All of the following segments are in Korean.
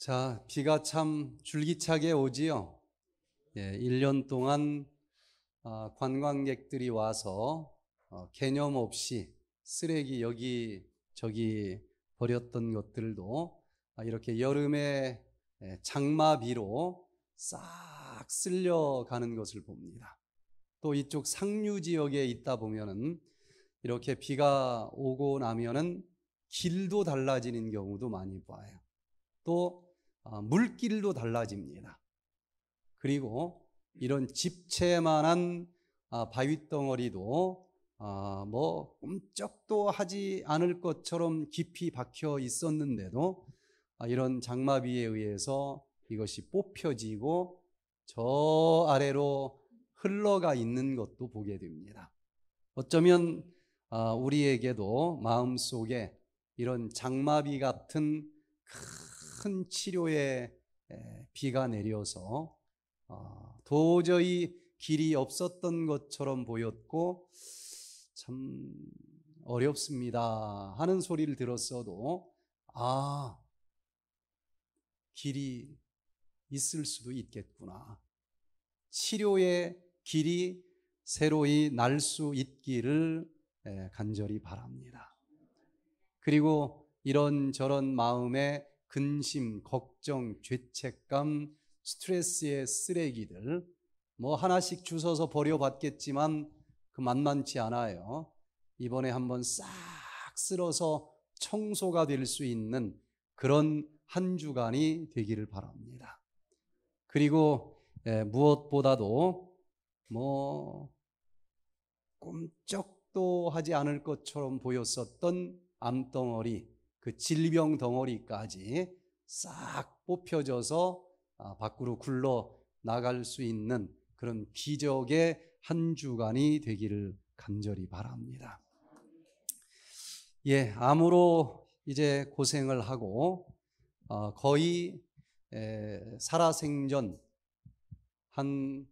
자, 비가 참 줄기차게 오지요. 예, 1년 동안 아, 관광객들이 와서 어, 개념 없이 쓰레기 여기 저기 버렸던 것들도 아, 이렇게 여름에 예, 장마비로 싹 쓸려가는 것을 봅니다. 또 이쪽 상류 지역에 있다 보면은 이렇게 비가 오고 나면은 길도 달라지는 경우도 많이 봐요. 또 어, 물길도 달라집니다. 그리고 이런 집채만한 아, 바위 덩어리도 아, 뭐 꿈쩍도 하지 않을 것처럼 깊이 박혀 있었는데도 아, 이런 장마비에 의해서 이것이 뽑혀지고 저 아래로 흘러가 있는 것도 보게 됩니다. 어쩌면 우리에게도 마음속에 이런 장마비 같은 큰큰 치료에 비가 내려서 어, 도저히 길이 없었던 것처럼 보였고 참 어렵습니다 하는 소리를 들었어도 아 길이 있을 수도 있겠구나 치료의 길이 새로이 날 수 있기를 간절히 바랍니다. 그리고 이런저런 마음에 근심, 걱정, 죄책감, 스트레스의 쓰레기들 뭐 하나씩 주워서 버려봤겠지만 그 만만치 않아요. 이번에 한번 싹 쓸어서 청소가 될 수 있는 그런 한 주간이 되기를 바랍니다. 그리고 예, 무엇보다도 뭐 꿈쩍도 하지 않을 것처럼 보였었던 암덩어리 그 질병 덩어리까지 싹 뽑혀져서 아, 밖으로 굴러 나갈 수 있는 그런 기적의 한 주간이 되기를 간절히 바랍니다. 예, 암으로 이제 고생을 하고 어, 거의 살아생전 한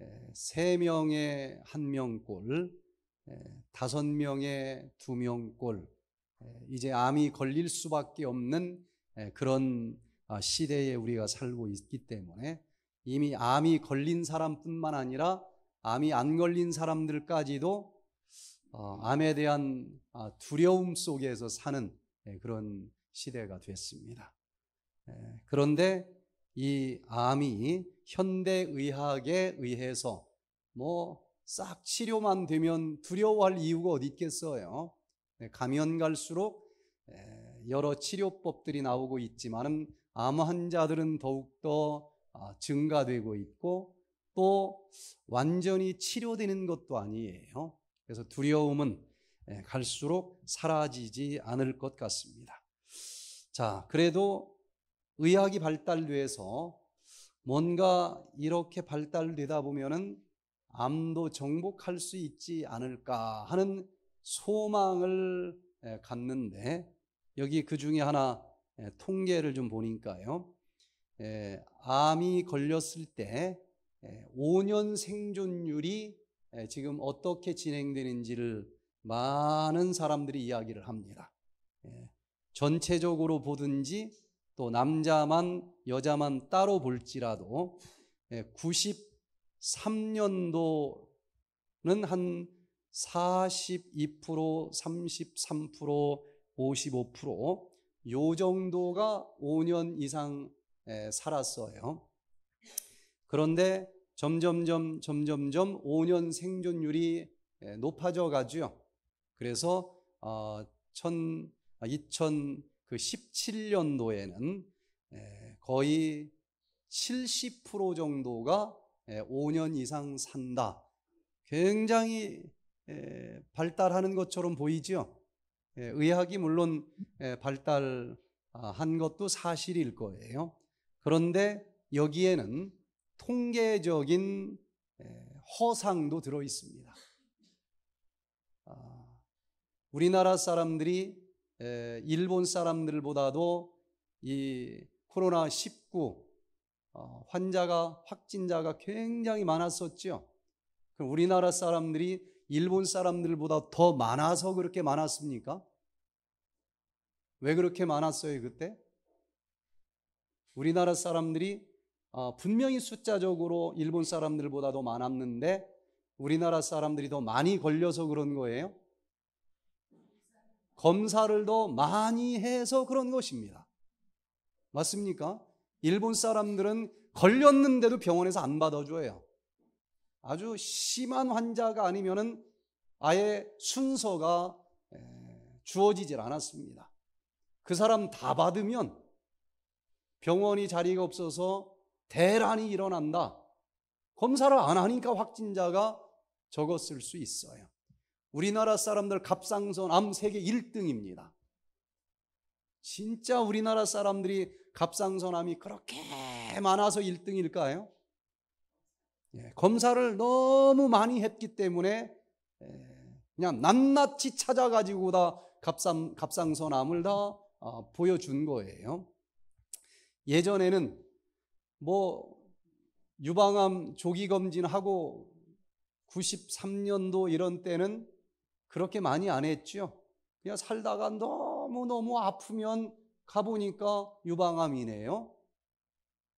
에, 명의 1명꼴, 5명의 2명꼴, 이제 암이 걸릴 수밖에 없는 그런 아, 시대에 우리가 살고 있기 때문에 이미 암이 걸린 사람뿐만 아니라 암이 안 걸린 사람들까지도 어, 암에 대한 아, 두려움 속에서 사는 그런 시대가 됐습니다. 그런데 이 암이 현대의학에 의해서 뭐 싹 치료만 되면 두려워할 이유가 어디 있겠어요? 가면 네, 갈수록 여러 치료법들이 나오고 있지만암 환자들은 더욱더 아, 증가되고 있고 또 완전히 치료되는 것도 아니에요. 그래서 두려움은 갈수록 사라지지 않을 것 같습니다. 자, 그래도 의학이 발달돼서 뭔가 이렇게 발달되다 보면은 암도 정복할 수 있지 않을까 하는 소망을 갖는데 여기 그 중에 하나 통계를 좀 보니까요. 암이 걸렸을 때 5년 생존율이 지금 어떻게 진행되는지를 많은 사람들이 이야기를 합니다. 전체적으로 보든지 또 남자만 여자만 따로 볼지라도 93년도는 한 42%, 33%, 55%요 정도가 5년 이상 살았어요. 그런데 점점점 점점점 5년 생존율이 높아져 가지요. 그래서 어, 1 2017년도에는 아, 그 거의 70% 정도가 5년 이상 산다. 굉장히 발달하는 것처럼 보이죠. 의학이 물론 발달한 것도 사실일 거예요. 그런데 여기에는 통계적인 허상도 들어 있습니다. 아, 우리나라 사람들이 일본 사람들보다도 이 코로나 19 어, 환자가 확진자가 굉장히 많았었죠. 그 우리나라 사람들이 일본 사람들보다 더 많아서 그렇게 많았습니까? 왜 그렇게 많았어요, 그때? 우리나라 사람들이 아, 분명히 숫자적으로 일본 사람들보다 더 많았는데 우리나라 사람들이 더 많이 걸려서 그런 거예요? 검사를 더 많이 해서 그런 것입니다. 맞습니까? 일본 사람들은 걸렸는데도 병원에서 안 받아줘요. 아주 심한 환자가 아니면은 아예 순서가 주어지질 않았습니다. 그 사람 다 받으면 병원이 자리가 없어서 대란이 일어난다. 검사를 안 하니까 확진자가 적었을 수 있어요. 우리나라 사람들 갑상선 암 세계 1등입니다. 진짜 우리나라 사람들이 갑상선암이 그렇게 많아서 1등일까요? 예, 검사를 너무 많이 했기 때문에 예, 그냥 낱낱이 찾아가지고 다 갑상, 갑상선암을 다 아, 보여준 거예요. 예전에는 뭐 유방암 조기 검진하고 93년도 이런 때는 그렇게 많이 안 했죠. 그냥 살다가 너무너무 아프면 가보니까 유방암이네요.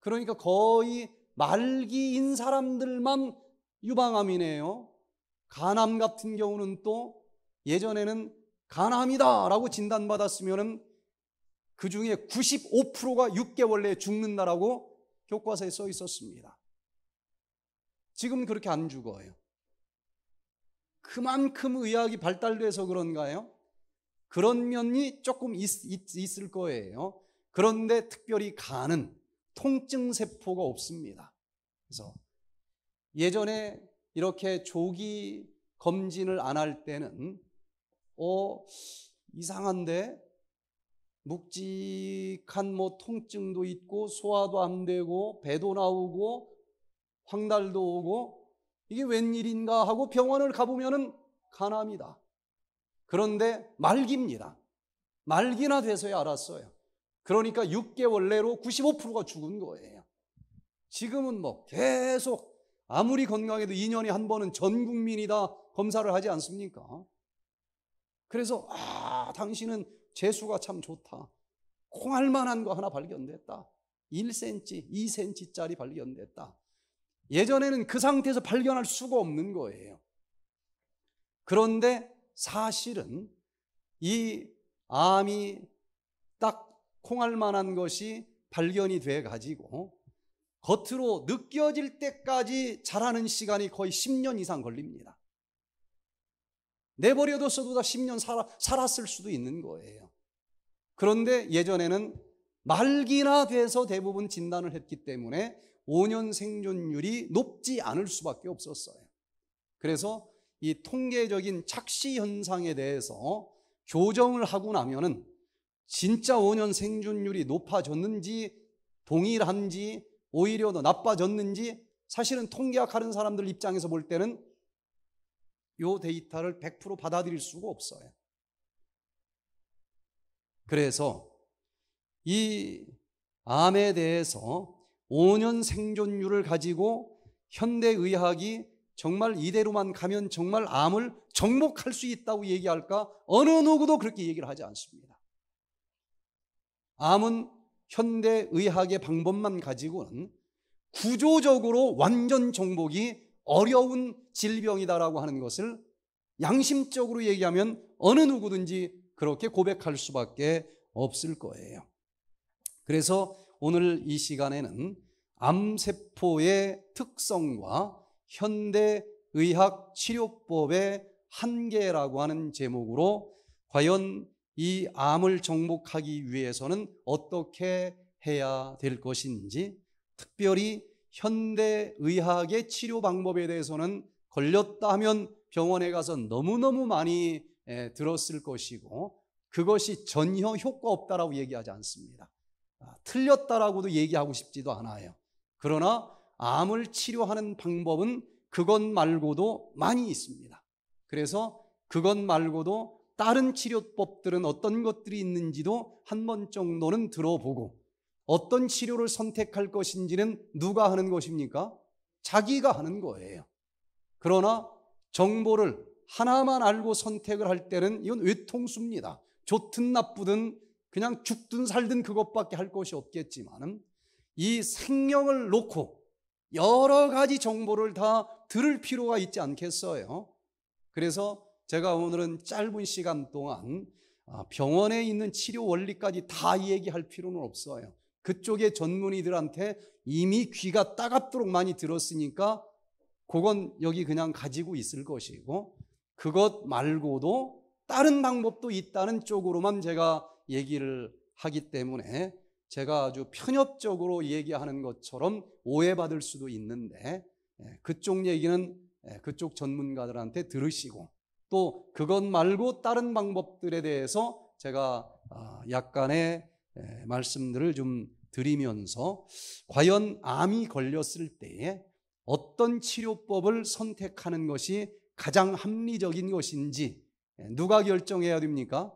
그러니까 거의 말기인 사람들만 유방암이네요. 간암 같은 경우는 또 예전에는 간암이다라고 진단받았으면은 그 중에 95%가 6개월 내에 죽는다라고 교과서에 써 있었습니다. 지금은 그렇게 안 죽어요. 그만큼 의학이 발달돼서 그런가요? 그런 면이 조금 있, 있을 거예요. 그런데 특별히 간은 통증 세포가 없습니다. 그래서 예전에 이렇게 조기 검진을 안 할 때는 어 이상한데 묵직한 뭐 통증도 있고 소화도 안 되고 배도 나오고 황달도 오고 이게 웬일인가 하고 병원을 가보면은 간암이다 그런데 말기입니다. 말기나 돼서야 알았어요. 그러니까 6개월 내로 95%가 죽은 거예요. 지금은 뭐 계속 아무리 건강해도 2년에 한 번은 전 국민이 다 검사를 하지 않습니까? 그래서 아 당신은 재수가 참 좋다. 콩할 만한 거 하나 발견됐다. 1cm, 2cm짜리 발견됐다. 예전에는 그 상태에서 발견할 수가 없는 거예요. 그런데 사실은 이 암이 딱 콩할 만한 것이 발견이 돼 가지고 겉으로 느껴질 때까지 자라는 시간이 거의 10년 이상 걸립니다. 내버려뒀어도 다 10년 살아, 살았을 수도 있는 거예요. 그런데 예전에는 말기나 돼서 대부분 진단을 했기 때문에 5년 생존율이 높지 않을 수밖에 없었어요. 그래서 이 통계적인 착시 현상에 대해서 교정을 하고 나면은 진짜 5년 생존율이 높아졌는지 동일한지 오히려 더 나빠졌는지 사실은 통계학하는 사람들 입장에서 볼 때는 이 데이터를 100% 받아들일 수가 없어요. 그래서 이 암에 대해서 5년 생존율을 가지고 현대의학이 정말 이대로만 가면 정말 암을 정복할 수 있다고 얘기할까? 어느 누구도 그렇게 얘기를 하지 않습니다. 암은 현대 의학의 방법만 가지고는 구조적으로 완전 정복이 어려운 질병이다라고 하는 것을 양심적으로 얘기하면 어느 누구든지 그렇게 고백할 수밖에 없을 거예요. 그래서 오늘 이 시간에는 암세포의 특성과 현대 의학 치료법의 한계라고 하는 제목으로 과연 이 암을 정복하기 위해서는 어떻게 해야 될 것인지 특별히 현대 의학의 치료 방법에 대해서는 걸렸다 하면 병원에 가서 너무너무 많이 들었을 것이고 그것이 전혀 효과 없다라고 얘기하지 않습니다. 아, 틀렸다라고도 얘기하고 싶지도 않아요. 그러나 암을 치료하는 방법은 그것 말고도 많이 있습니다. 그래서 그것 말고도 다른 치료법들은 어떤 것들이 있는지도 한 번 정도는 들어보고 어떤 치료를 선택할 것인지는 누가 하는 것입니까? 자기가 하는 거예요. 그러나 정보를 하나만 알고 선택을 할 때는 이건 외통수입니다. 좋든 나쁘든 그냥 죽든 살든 그것밖에 할 것이 없겠지만은 이 생명을 놓고 여러 가지 정보를 다 들을 필요가 있지 않겠어요. 그래서 제가 오늘은 짧은 시간 동안 아, 병원에 있는 치료 원리까지 다 얘기할 필요는 없어요. 그쪽의 전문의들한테 이미 귀가 따갑도록 많이 들었으니까 그건 여기 그냥 가지고 있을 것이고 그것 말고도 다른 방법도 있다는 쪽으로만 제가 얘기를 하기 때문에 제가 아주 편협적으로 얘기하는 것처럼 오해받을 수도 있는데 예, 그쪽 얘기는 예, 그쪽 전문가들한테 들으시고 또 그것 말고 다른 방법들에 대해서 제가 아, 약간의 말씀들을 좀 드리면서 과연 암이 걸렸을 때에 어떤 치료법을 선택하는 것이 가장 합리적인 것인지 누가 결정해야 됩니까?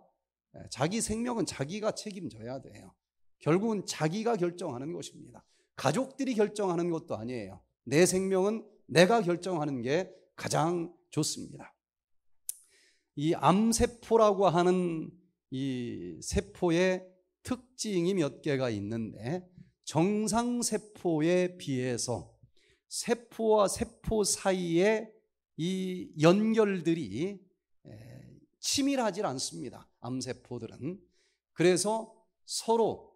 자기 생명은 자기가 책임져야 돼요. 결국은 자기가 결정하는 것입니다. 가족들이 결정하는 것도 아니에요. 내 생명은 내가 결정하는 게 가장 좋습니다. 이 암세포라고 하는 이 세포의 특징이 몇 개가 있는데 정상세포에 비해서 세포와 세포 사이의이 연결들이 치밀하지 않습니다. 암세포들은. 그래서 서로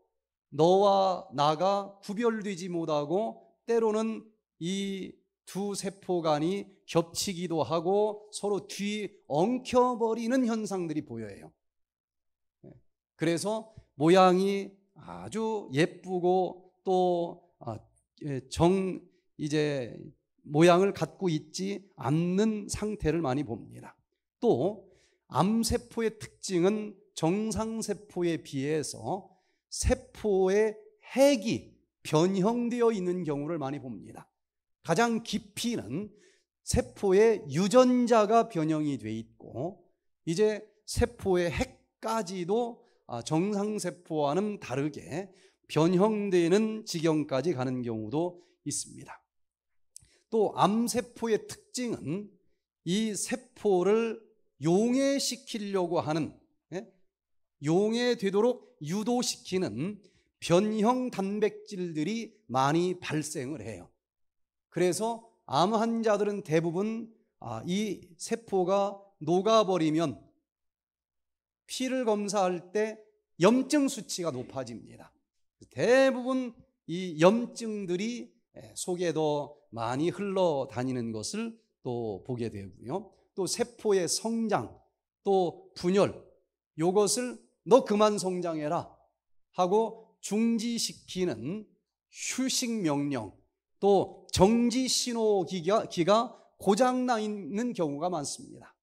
너와 나가 구별되지 못하고 때로는 이두 세포간이 겹치기도 하고 서로 뒤엉켜버리는 현상들이 보여요. 예. 그래서 모양이 아주 예쁘고 또정 아, 예, 이제 모양을 갖고 있지 않는 상태를 많이 봅니다. 또 암세포의 특징은 정상세포에 비해서 세포의 핵이 변형되어 있는 경우를 많이 봅니다. 가장 깊이는 세포의 유전자가 변형이 돼 있고 이제 세포의 핵까지도 아, 정상세포와는 다르게 변형되는 지경까지 가는 경우도 있습니다. 또 암세포의 특징은 이 세포를 용해시키려고 하는 예? 용해되도록 유도시키는 변형 단백질들이 많이 발생을 해요. 그래서 암 환자들은 대부분 아, 이 세포가 녹아버리면 피를 검사할 때 염증 수치가 높아집니다. 대부분 이 염증들이 예, 속에 더 많이 흘러다니는 것을 또 보게 되고요. 또 세포의 성장, 또 분열, 요것을 너 그만 성장해라 하고 중지시키는 휴식 명령, 또 정지 신호 기가, 기가 고장나 있는 경우가 많습니다.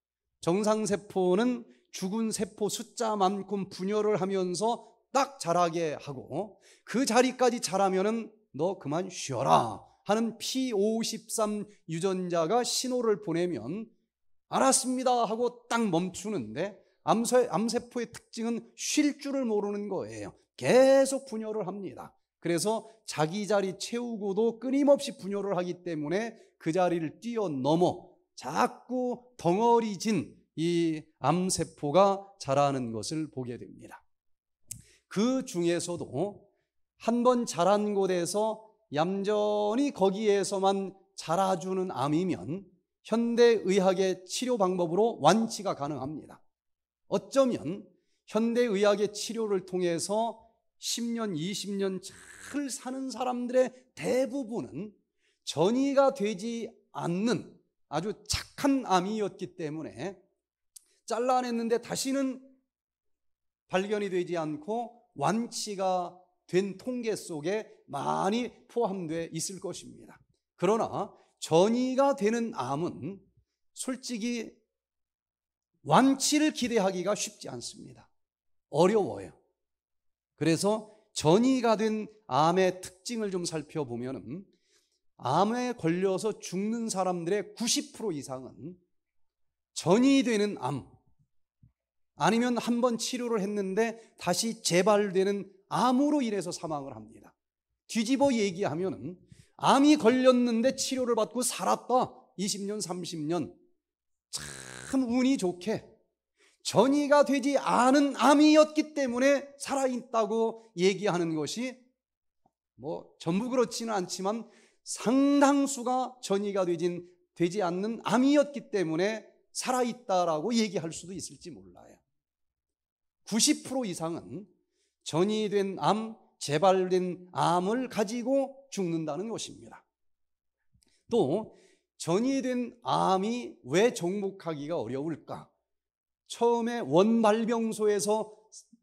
정상세포는 죽은 세포 숫자만큼 분열을 하면서 딱 자라게 하고 그 자리까지 자라면은 너 그만 쉬어라 하는 P53 유전자가 신호를 보내면 알았습니다 하고 딱 멈추는데 암세, 포의 특징은 쉴 줄을 모르는 거예요. 계속 분열을 합니다. 그래서 자기 자리 채우고도 끊임없이 분열을 하기 때문에 그 자리를 뛰어넘어 자꾸 덩어리진 이 암세포가 자라는 것을 보게 됩니다. 그 중에서도 한 번 자란 곳에서 얌전히 거기에서만 자라주는 암이면 현대의학의 치료 방법으로 완치가 가능합니다. 어쩌면 현대의학의 치료를 통해서 10년, 20년 잘 사는 사람들의 대부분은 전이가 되지 않는 아주 착한 암이었기 때문에 잘라냈는데 다시는 발견이 되지 않고 완치가 된 통계 속에 많이 포함되어 있을 것입니다. 그러나 전이가 되는 암은 솔직히 완치를 기대하기가 쉽지 않습니다. 어려워요. 그래서 전이가 된 암의 특징을 좀 살펴보면 암에 걸려서 죽는 사람들의 90% 이상은 전이 되는 암 아니면 한번 치료를 했는데 다시 재발되는 암으로 인해서 사망을 합니다. 뒤집어 얘기하면 암이 걸렸는데 치료를 받고 살았다. 20년, 30년. 참 운이 좋게 전이가 되지 않은 암이었기 때문에 살아있다고 얘기하는 것이 뭐 전부 그렇지는 않지만 상당수가 전이가 되진, 되지 않는 암이었기 때문에 살아있다라고 얘기할 수도 있을지 몰라요. 90% 이상은 전이된 암, 재발된 암을 가지고 죽는다는 것입니다. 또 전이된 암이 왜 정복하기가 어려울까? 처음에 원발병소에서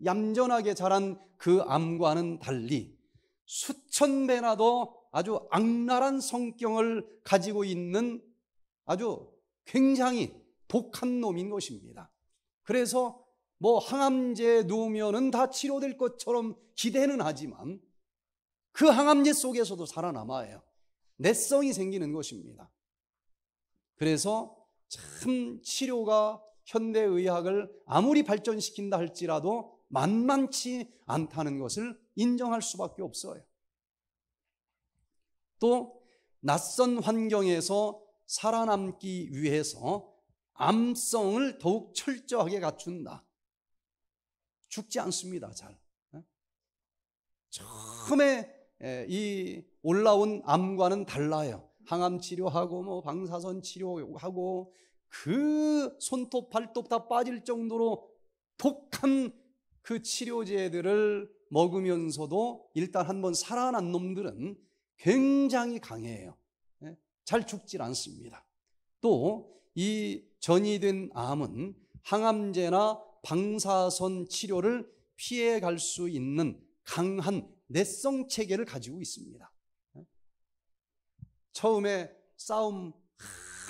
얌전하게 자란 그 암과는 달리 수천 배나 더 아주 악랄한 성격을 가지고 있는 아주 굉장히 독한 놈인 것입니다. 그래서 뭐 항암제에 누우면은 다 치료될 것처럼 기대는 하지만 그 항암제 속에서도 살아남아요. 내성이 생기는 것입니다. 그래서 참 치료가 현대의학을 아무리 발전시킨다 할지라도 만만치 않다는 것을 인정할 수밖에 없어요. 또 낯선 환경에서 살아남기 위해서 암성을 더욱 철저하게 갖춘다. 죽지 않습니다, 잘. 처음에 이 올라온 암과는 달라요. 항암 치료하고 뭐 방사선 치료하고 그 손톱 발톱 다 빠질 정도로 독한 그 치료제들을 먹으면서도 일단 한 번 살아난 놈들은 굉장히 강해요. 예? 잘 죽질 않습니다. 또 이 전이된 암은 항암제나 방사선 치료를 피해갈 수 있는 강한 내성 체계를 가지고 있습니다. 예? 처음에 싸움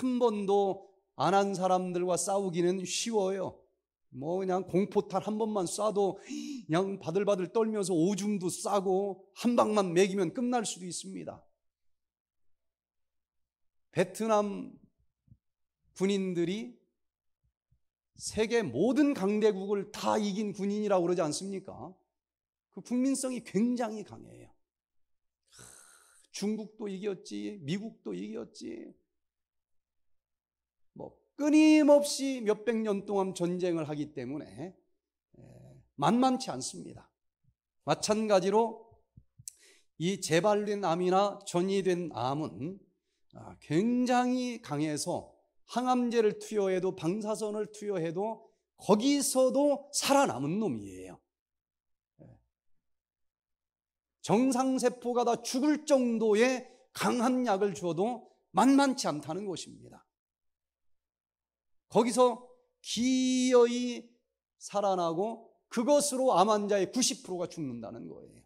한 번도 안한 사람들과 싸우기는 쉬워요. 뭐 그냥 공포탄 한 번만 쏴도 그냥 바들바들 떨면서 오줌도 싸고 한 방만 매기면 끝날 수도 있습니다. 베트남 군인들이 세계 모든 강대국을 다 이긴 군인이라고 그러지 않습니까? 그 국민성이 굉장히 강해요. 중국도 이겼지, 미국도 이겼지, 뭐 끊임없이 몇백 년 동안 전쟁을 하기 때문에 예, 만만치 않습니다. 마찬가지로 이 재발된 암이나 전이된 암은 아, 굉장히 강해서 항암제를 투여해도 방사선을 투여해도 거기서도 살아남은 놈이에요. 예. 정상세포가 다 죽을 정도의 강한 약을 줘도 만만치 않다는 것입니다. 거기서 기어이 살아나고 그것으로 암 환자의 90%가 죽는다는 거예요.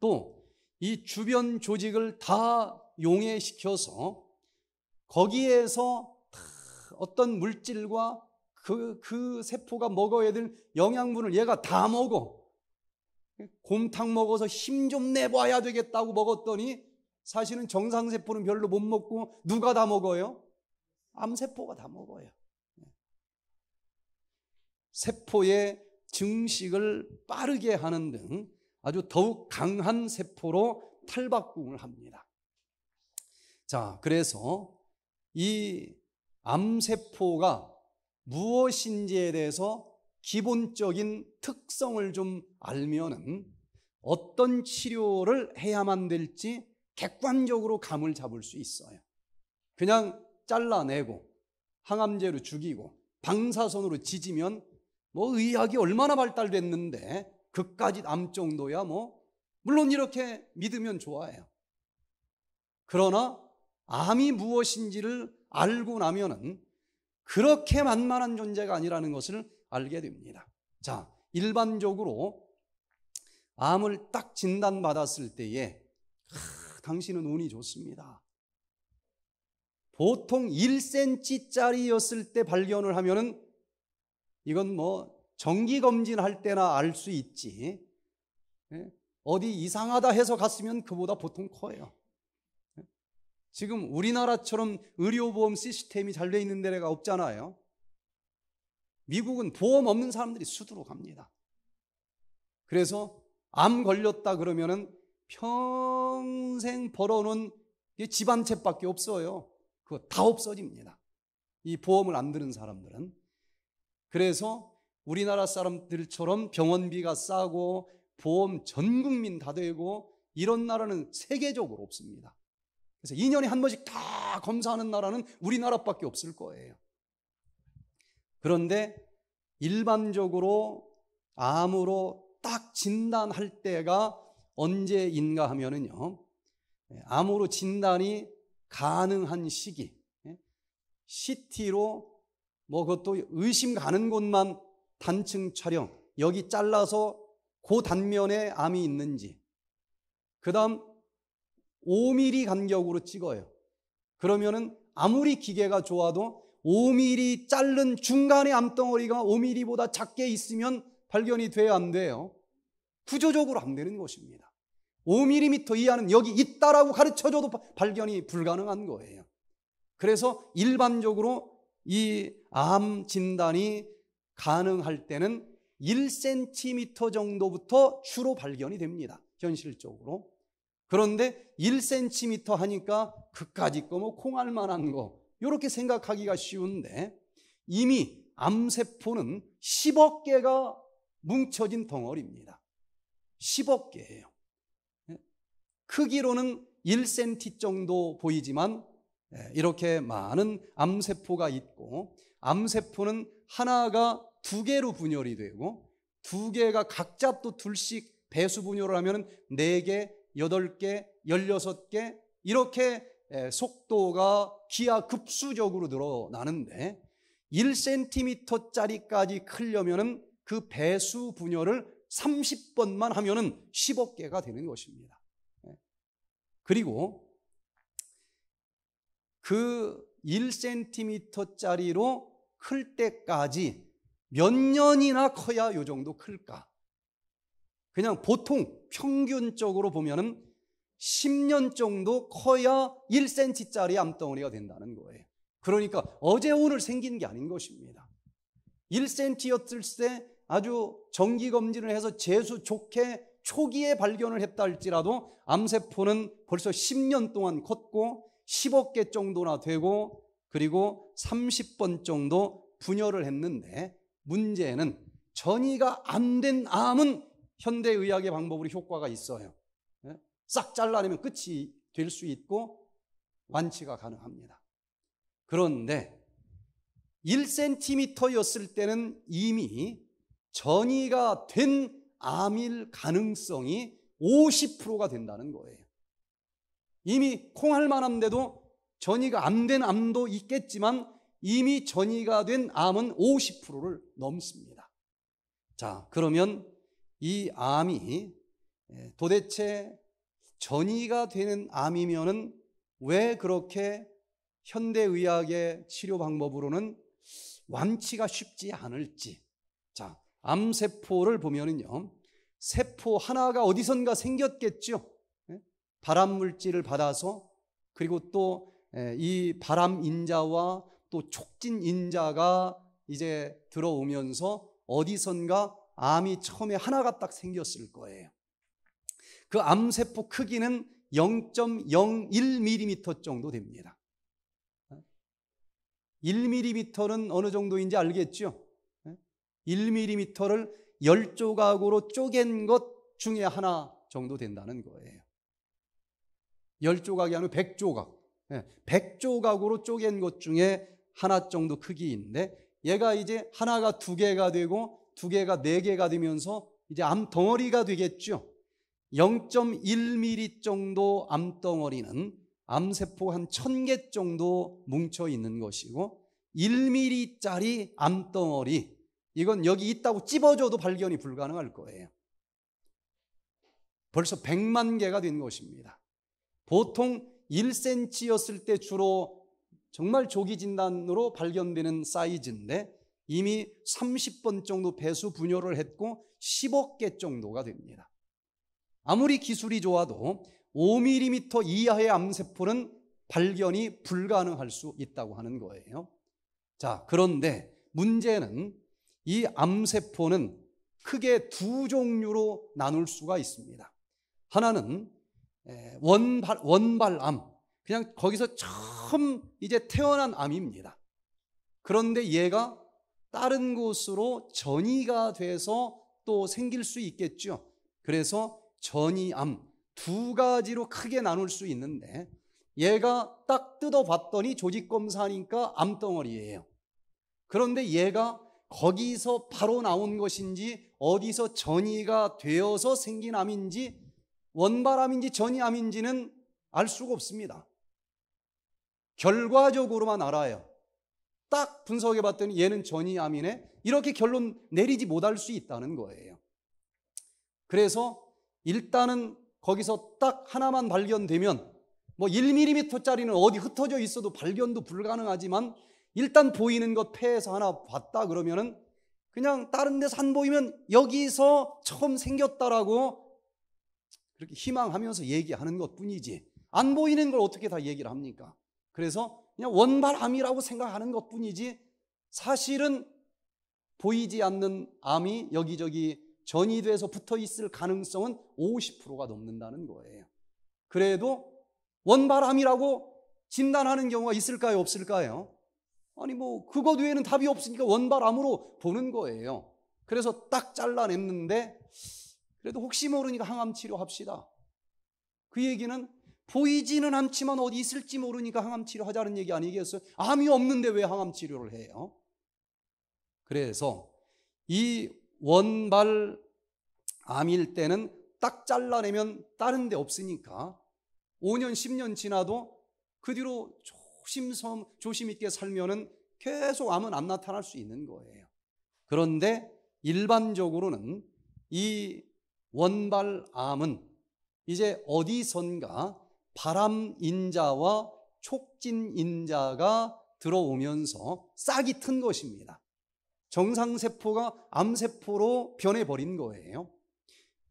또 이 주변 조직을 다 용해시켜서 거기에서 어떤 물질과 그, 그 세포가 먹어야 될 영양분을 얘가 다 먹어. 곰탕 먹어서 힘 좀 내봐야 되겠다고 먹었더니 사실은 정상세포는 별로 못 먹고 누가 다 먹어요? 암세포가 다 먹어요. 세포의 증식을 빠르게 하는 등 아주 더욱 강한 세포로 탈바꿈을 합니다. 자, 그래서 이 암세포가 무엇인지에 대해서 기본적인 특성을 좀 알면은 어떤 치료를 해야만 될지 객관적으로 감을 잡을 수 있어요. 그냥 잘라내고 항암제로 죽이고 방사선으로 지지면 뭐 의학이 얼마나 발달됐는데 그까지 암 정도야 뭐 물론 이렇게 믿으면 좋아요. 그러나 암이 무엇인지를 알고 나면은 그렇게 만만한 존재가 아니라는 것을 알게 됩니다. 자, 일반적으로 암을 딱 진단받았을 때에 아, 당신은 운이 좋습니다. 보통 1cm짜리였을 때 발견을 하면은 이건 뭐 정기 검진할 때나 알 수 있지. 예? 어디 이상하다 해서 갔으면 그보다 보통 커요. 예? 지금 우리나라처럼 의료보험 시스템이 잘 돼 있는 데가 없잖아요. 미국은 보험 없는 사람들이 수두로 갑니다. 그래서 암 걸렸다 그러면은 평생 벌어놓은 집안 채밖에 없어요. 그거 다 없어집니다. 이 보험을 안 드는 사람들은. 그래서 우리나라 사람들처럼 병원비가 싸고 보험 전 국민 다 되고 이런 나라는 세계적으로 없습니다. 그래서 2년에 한 번씩 다 검사하는 나라는 우리나라밖에 없을 거예요. 그런데 일반적으로 암으로 딱 진단할 때가 언제인가 하면은요. 암으로 진단이 가능한 시기, 예? 시티로 뭐 그것도 의심 가는 곳만 단층 촬영, 여기 잘라서 그 단면에 암이 있는지, 그 다음 5mm 간격으로 찍어요. 그러면은 아무리 기계가 좋아도 5mm 자른 중간에 암덩어리가 5mm보다 작게 있으면 발견이 돼야 안 돼요. 구조적으로 안 되는 것입니다. 5mm 이하는 여기 있다라고 가르쳐줘도 발견이 불가능한 거예요. 그래서 일반적으로 이 암 진단이 가능할 때는 1cm 정도부터 주로 발견이 됩니다. 현실적으로. 그런데 1cm 하니까 그까지 거뭐콩할만한거 이렇게 생각하기가 쉬운데 이미 암세포는 10억 개가 뭉쳐진 덩어리입니다. 10억 개예요. 크기로는 1cm 정도 보이지만 예, 이렇게 많은 암세포가 있고 암세포는 하나가 두 개로 분열이 되고 두 개가 각자 또 둘씩 배수 분열을 하면 네 개, 여덟 개, 열여섯 개 이렇게 예, 속도가 기하급수적으로 늘어나는데 1cm짜리까지 크려면은 그 배수 분열을 30번만 하면은 10억 개가 되는 것입니다. 그리고 그 1cm짜리로 클 때까지 몇 년이나 커야 요 정도 클까? 그냥 보통 평균적으로 보면은 10년 정도 커야 1cm짜리 암덩어리가 된다는 거예요. 그러니까 어제 오늘 생긴 게 아닌 것입니다. 1cm였을 때 아주 정기 검진을 해서 재수 좋게 초기에 발견을 했다 할지라도 암세포는 벌써 10년 동안 컸고 10억 개 정도나 되고 그리고 30번 정도 분열을 했는데 문제는 전이가 안 된 암은 현대의학의 방법으로 효과가 있어요. 예? 싹 잘라내면 끝이 될 수 있고 완치가 가능합니다. 그런데 1cm였을 때는 이미 전이가 된 암일 가능성이 50%가 된다는 거예요. 이미 콩할 만한데도 전이가 암된 암도 있겠지만 이미 전이가 된 암은 50%를 넘습니다. 자, 그러면 이 암이 예, 도대체 전이가 되는 암이면은 왜 그렇게 현대의학의 치료 방법으로는 완치가 쉽지 않을지 암세포를 보면은요, 세포 하나가 어디선가 생겼겠죠. 예? 발암 물질을 받아서 그리고 또이 예, 발암 인자와 또 촉진 인자가 이제 들어오면서 어디선가 암이 처음에 하나가 딱 생겼을 거예요. 그 암세포 크기는 0.01mm 정도 됩니다. 1mm는 예? 어느 정도인지 알겠죠? 1mm를 10조각으로 쪼갠 것 중에 하나 정도 된다는 거예요. 10조각이 아니라 100조각. 100조각으로 예, 쪼갠 것 중에 하나 정도 크기인데 얘가 이제 하나가 두 개가 되고 두 개가 네 개가 되면서 이제 암 덩어리가 되겠죠. 0.1mm 정도 암 덩어리는 암세포 한1 0 0 0개 정도 뭉쳐 있는 것이고 1mm짜리 암덩어리 이건 여기 있다고 찝어줘도 발견이 불가능할 거예요. 벌써 100만 개가 된 것입니다. 보통 1cm였을 때 주로 정말 조기 진단으로 발견되는 사이즈인데 이미 30번 정도 배수 분열을 했고 10억 개 정도가 됩니다. 아무리 기술이 좋아도 5mm 이하의 암세포는 발견이 불가능할 수 있다고 하는 거예요. 자, 그런데 문제는 이 암세포는 크게 두 종류로 나눌 수가 있습니다. 하나는 원발, 원발암. 그냥 거기서 처음 이제 태어난 암입니다. 그런데 얘가 다른 곳으로 전이가 돼서 또 생길 수 있겠죠. 그래서 전이암 두 가지로 크게 나눌 수 있는데 얘가 딱 뜯어봤더니 조직 검사니까 암덩어리예요. 그런데 얘가 거기서 바로 나온 것인지 어디서 전이가 되어서 생긴 암인지 원바람인지 전이암인지는 알 수가 없습니다. 결과적으로만 알아요. 딱 분석해 봤더니 얘는 전이암이네. 이렇게 결론 내리지 못할 수 있다는 거예요. 그래서 일단은 거기서 딱 하나만 발견되면 뭐 1mm짜리는 어디 흩어져 있어도 발견도 불가능하지만 일단 보이는 것 폐에서 하나 봤다 그러면은 그냥 다른 데서 안 보이면 여기서 처음 생겼다라고 그렇게 희망하면서 얘기하는 것 뿐이지. 안 보이는 걸 어떻게 다 얘기를 합니까? 그래서 그냥 원발암이라고 생각하는 것 뿐이지 사실은 보이지 않는 암이 여기저기 전이 돼서 붙어 있을 가능성은 50%가 넘는다는 거예요. 그래도 원발암이라고 진단하는 경우가 있을까요? 없을까요? 아니 뭐 그것 외에는 답이 없으니까 원바람으로 보는 거예요. 그래서 딱 잘라냈는데 그래도 혹시 모르니까 항암 치료합시다. 그 얘기는 보이지는 않지만 어디 있을지 모르니까 항암 치료하자는 얘기 아니겠어요? 암이 없는데 왜 항암 치료를 해요? 그래서 이 원발 암일 때는 딱 잘라내면 다른 데 없으니까 5년, 10년 지나도 그 뒤로 조심섬, 조심 있게 살면은 계속 암은 안 나타날 수 있는 거예요. 그런데 일반적으로는 이 원발암은 이제 어디선가 바람인자와 촉진인자가 들어오면서 싹이 튼 것입니다. 정상세포가 암세포로 변해버린 거예요.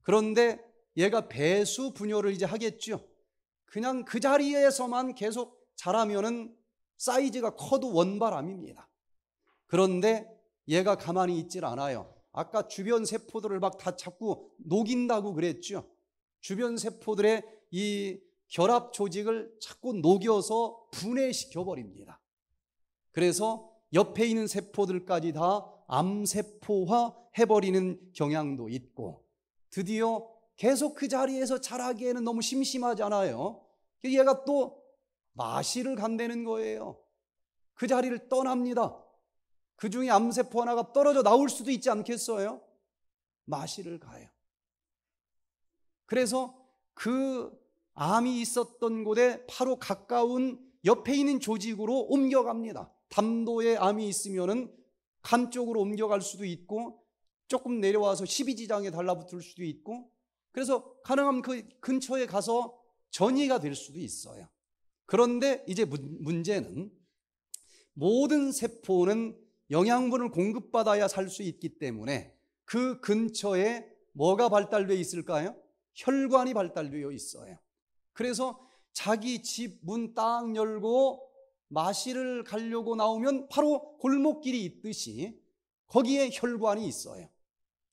그런데 얘가 배수 분열을 이제 하겠죠. 그냥 그 자리에서만 계속 자라면은 사이즈가 커도 원바람입니다. 그런데 얘가 가만히 있질 않아요. 아까 주변 세포들을 막다 잡고 녹인다고 그랬죠. 주변 세포들의 이 결합 조직을 자꾸 녹여서 분해시켜 버립니다. 그래서 옆에 있는 세포들까지 다 암세포화 해버리는 경향도 있고 드디어 계속 그 자리에서 자라기에는 너무 심심하잖아요. 얘가 또 마시를 간대는 거예요. 그 자리를 떠납니다. 그 중에 암세포 하나가 떨어져 나올 수도 있지 않겠어요? 마시를 가요. 그래서 그 암이 있었던 곳에 바로 가까운 옆에 있는 조직으로 옮겨갑니다. 담도에 암이 있으면은 간 쪽으로 옮겨갈 수도 있고 조금 내려와서 12지장에 달라붙을 수도 있고 그래서 가능하면 그 근처에 가서 전이가 될 수도 있어요. 그런데 이제 문제는 모든 세포는 영양분을 공급받아야 살 수 있기 때문에 그 근처에 뭐가 발달되어 있을까요? 혈관이 발달되어 있어요. 그래서 자기 집 문 딱 열고 마실을 가려고 나오면 바로 골목길이 있듯이 거기에 혈관이 있어요.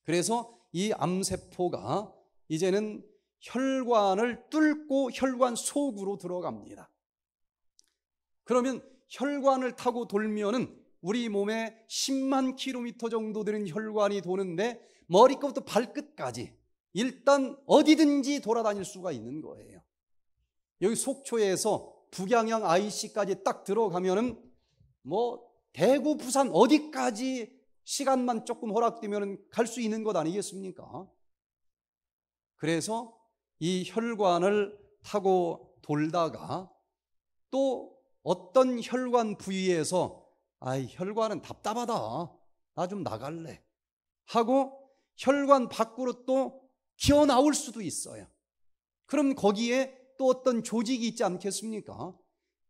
그래서 이 암세포가 이제는 혈관을 뚫고 혈관 속으로 들어갑니다. 그러면 혈관을 타고 돌면은 우리 몸에 10만 킬로미터 정도 되는 혈관이 도는데 머리끝부터 발끝까지 일단 어디든지 돌아다닐 수가 있는 거예요. 여기 속초에서 북양양 IC까지 딱 들어가면은 뭐 대구, 부산 어디까지 시간만 조금 허락되면갈 수 있는 것 아니겠습니까? 그래서 이 혈관을 타고 돌다가 또 어떤 혈관 부위에서 아이 혈관은 답답하다. 나 좀 나갈래. 하고 혈관 밖으로 또 기어 나올 수도 있어요. 그럼 거기에 또 어떤 조직이 있지 않겠습니까?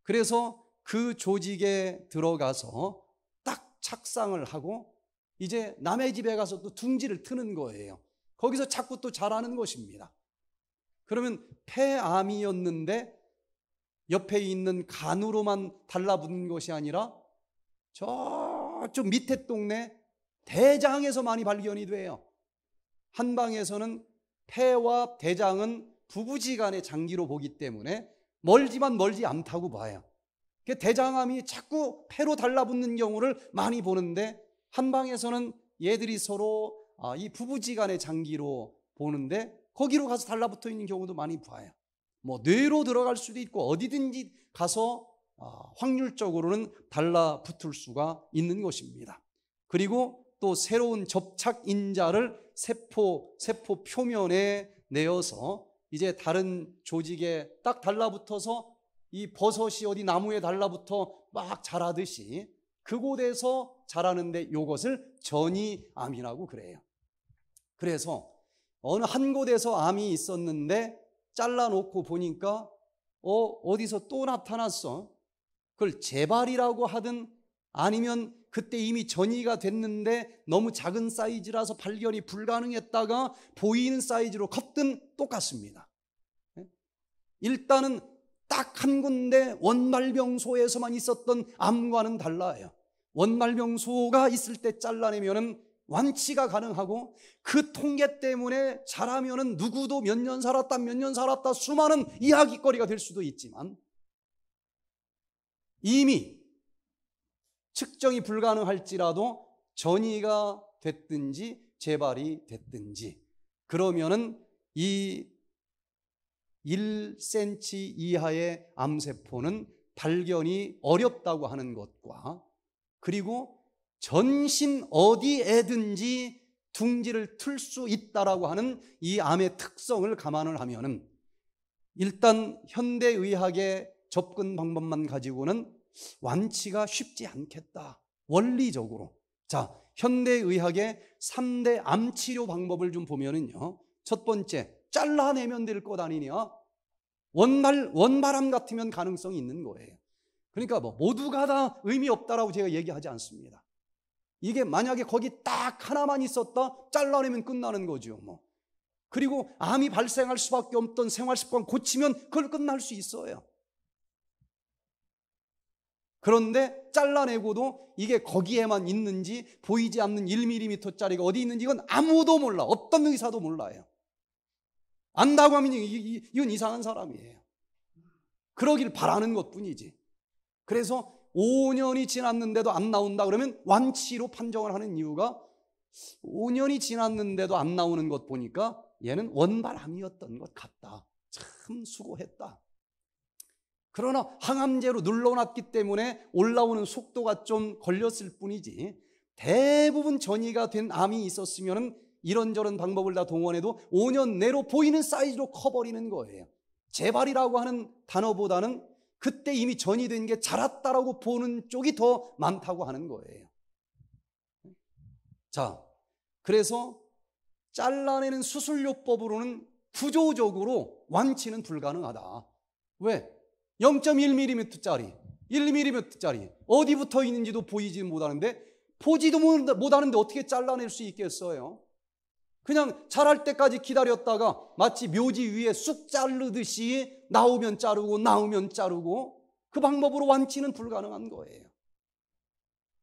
그래서 그 조직에 들어가서 딱 착상을 하고 이제 남의 집에 가서 또 둥지를 트는 거예요. 거기서 자꾸 또 자라는 것입니다. 그러면 폐암이었는데 옆에 있는 간으로만 달라붙는 것이 아니라 저쪽 밑에 동네 대장에서 많이 발견이 돼요. 한방에서는 폐와 대장은 부부지간의 장기로 보기 때문에 멀지만 멀지 않다고 봐요. 그 대장암이 자꾸 폐로 달라붙는 경우를 많이 보는데 한방에서는 얘들이 서로 아, 이 부부지간의 장기로 보는데 거기로 가서 달라붙어 있는 경우도 많이 봐요. 뭐 뇌로 들어갈 수도 있고 어디든지 가서 아, 확률적으로는 달라붙을 수가 있는 것입니다. 그리고 또 새로운 접착 인자를 세포 세포 표면에 내어서 이제 다른 조직에 딱 달라붙어서 이 버섯이 어디 나무에 달라붙어 막 자라듯이 그곳에서 자라는데 요것을 전이암이라고 그래요. 그래서 어느 한 곳에서 암이 있었는데 잘라놓고 보니까 어, 어디서 또 나타났어. 그걸 재발이라고 하든 아니면 그때 이미 전이가 됐는데 너무 작은 사이즈라서 발견이 불가능했다가 보이는 사이즈로 컸든 똑같습니다. 예? 일단은 딱 한 군데 원말병소에서만 있었던 암과는 달라요. 원말병소가 있을 때 잘라내면은 완치가 가능하고 그 통계 때문에 잘하면은 누구도 몇 년 살았다, 몇 년 살았다 수많은 이야기거리가 될 수도 있지만 이미 측정이 불가능할지라도 전이가 됐든지 재발이 됐든지 그러면은 이 1cm 이하의 암세포는 발견이 어렵다고 하는 것과 그리고 전신 어디에든지 둥지를 틀 수 있다라고 하는 이 암의 특성을 감안을 하면은 일단 현대의학의 접근 방법만 가지고는 완치가 쉽지 않겠다. 원리적으로. 자, 현대의학의 3대 암 치료 방법을 좀 보면은요. 첫 번째, 잘라내면 될 것 아니냐? 원말, 원바람 같으면 가능성이 있는 거예요. 그러니까 뭐 모두가 다 의미 없다라고 제가 얘기하지 않습니다. 이게 만약에 거기 딱 하나만 있었다 잘라내면 끝나는 거죠. 뭐. 그리고 암이 발생할 수밖에 없던 생활 습관 고치면 그걸 끝날 수 있어요. 그런데 잘라내고도 이게 거기에만 있는지 보이지 않는 1mm짜리가 어디 있는지 이건 아무도 몰라. 어떤 의사도 몰라요. 안다고 하면 이건 이상한 사람이에요. 그러길 바라는 것 뿐이지. 그래서 5년이 지났는데도 안 나온다 그러면 완치로 판정을 하는 이유가 5년이 지났는데도 안 나오는 것 보니까 얘는 원발암이었던 것 같다. 참 수고했다. 그러나 항암제로 눌러놨기 때문에 올라오는 속도가 좀 걸렸을 뿐이지 대부분 전이가 된 암이 있었으면 이런저런 방법을 다 동원해도 5년 내로 보이는 사이즈로 커버리는 거예요. 재발이라고 하는 단어보다는 그때 이미 전이 된 게 자랐다라고 보는 쪽이 더 많다고 하는 거예요. 자, 그래서 잘라내는 수술요법으로는 구조적으로 완치는 불가능하다. 왜? 0.1mm짜리, 1mm짜리 어디 붙어 있는지도 보이지 못하는데 보지도 못하는데 어떻게 잘라낼 수 있겠어요? 그냥 자랄 때까지 기다렸다가 마치 묘지 위에 쑥 자르듯이 나오면 자르고 나오면 자르고 그 방법으로 완치는 불가능한 거예요.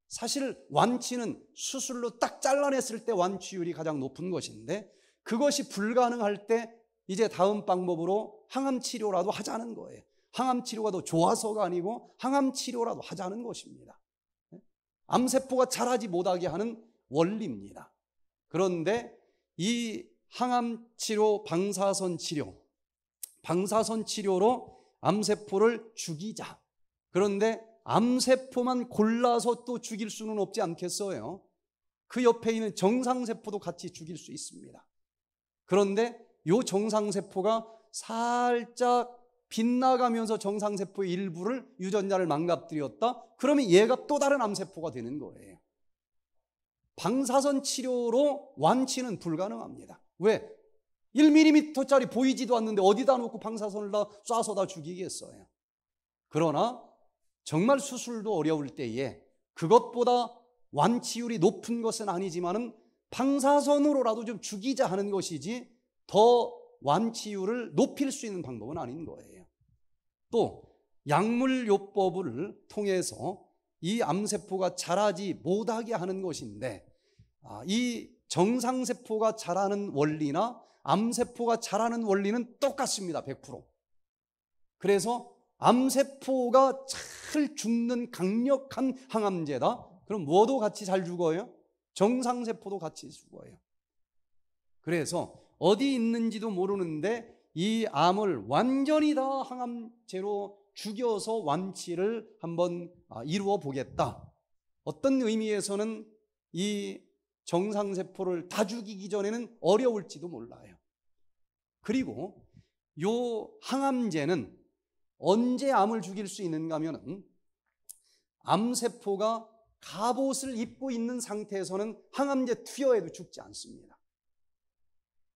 사실 완치는 수술로 딱 잘라냈을 때 완치율이 가장 높은 것인데 그것이 불가능할 때 이제 다음 방법으로 항암 치료라도 하자는 거예요. 항암 치료가 더 좋아서가 아니고 항암 치료라도 하자는 것입니다. 암세포가 자라지 못하게 하는 원리입니다. 그런데 이 항암 치료, 방사선 치료, 방사선 치료로 암세포를 죽이자. 그런데 암세포만 골라서 또 죽일 수는 없지 않겠어요? 그 옆에 있는 정상세포도 같이 죽일 수 있습니다. 그런데 요 정상세포가 살짝 빗나가면서 정상세포의 일부를 유전자를 망가뜨렸다? 그러면 얘가 또 다른 암세포가 되는 거예요. 방사선 치료로 완치는 불가능합니다. 왜? 1mm짜리 보이지도 않는데 어디다 놓고 방사선을 다 쏴서 다 죽이겠어요. 그러나 정말 수술도 어려울 때에 그것보다 완치율이 높은 것은 아니지만은 방사선으로라도 좀 죽이자 하는 것이지 더 완치율을 높일 수 있는 방법은 아닌 거예요. 또 약물요법을 통해서 이 암세포가 자라지 못하게 하는 것인데 아, 이 정상세포가 자라는 원리나 암세포가 자라는 원리는 똑같습니다. 100%. 그래서 암세포가 잘 죽는 강력한 항암제다. 그럼 뭐도 같이 잘 죽어요? 정상세포도 같이 죽어요. 그래서 어디 있는지도 모르는데 이 암을 완전히 다 항암제로 죽여서 완치를 한번 아, 이루어 보겠다. 어떤 의미에서는 이 정상세포를 다 죽이기 전에는 어려울지도 몰라요. 그리고 요 항암제는 언제 암을 죽일 수 있는가 하면은 암세포가 갑옷을 입고 있는 상태에서는 항암제 투여에도 죽지 않습니다.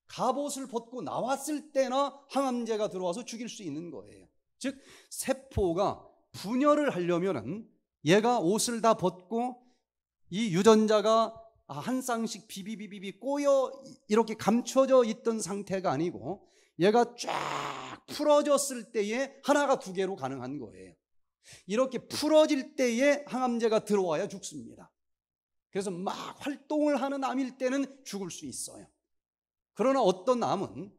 갑옷을 벗고 나왔을 때나 항암제가 들어와서 죽일 수 있는 거예요. 즉, 세포가 분열을 하려면은 얘가 옷을 다 벗고 이 유전자가 아, 한 쌍씩 비비비비비 꼬여 이렇게 감춰져 있던 상태가 아니고 얘가 쫙 풀어졌을 때에 하나가 두 개로 가능한 거예요. 이렇게 풀어질 때에 항암제가 들어와야 죽습니다. 그래서 막 활동을 하는 암일 때는 죽을 수 있어요. 그러나 어떤 암은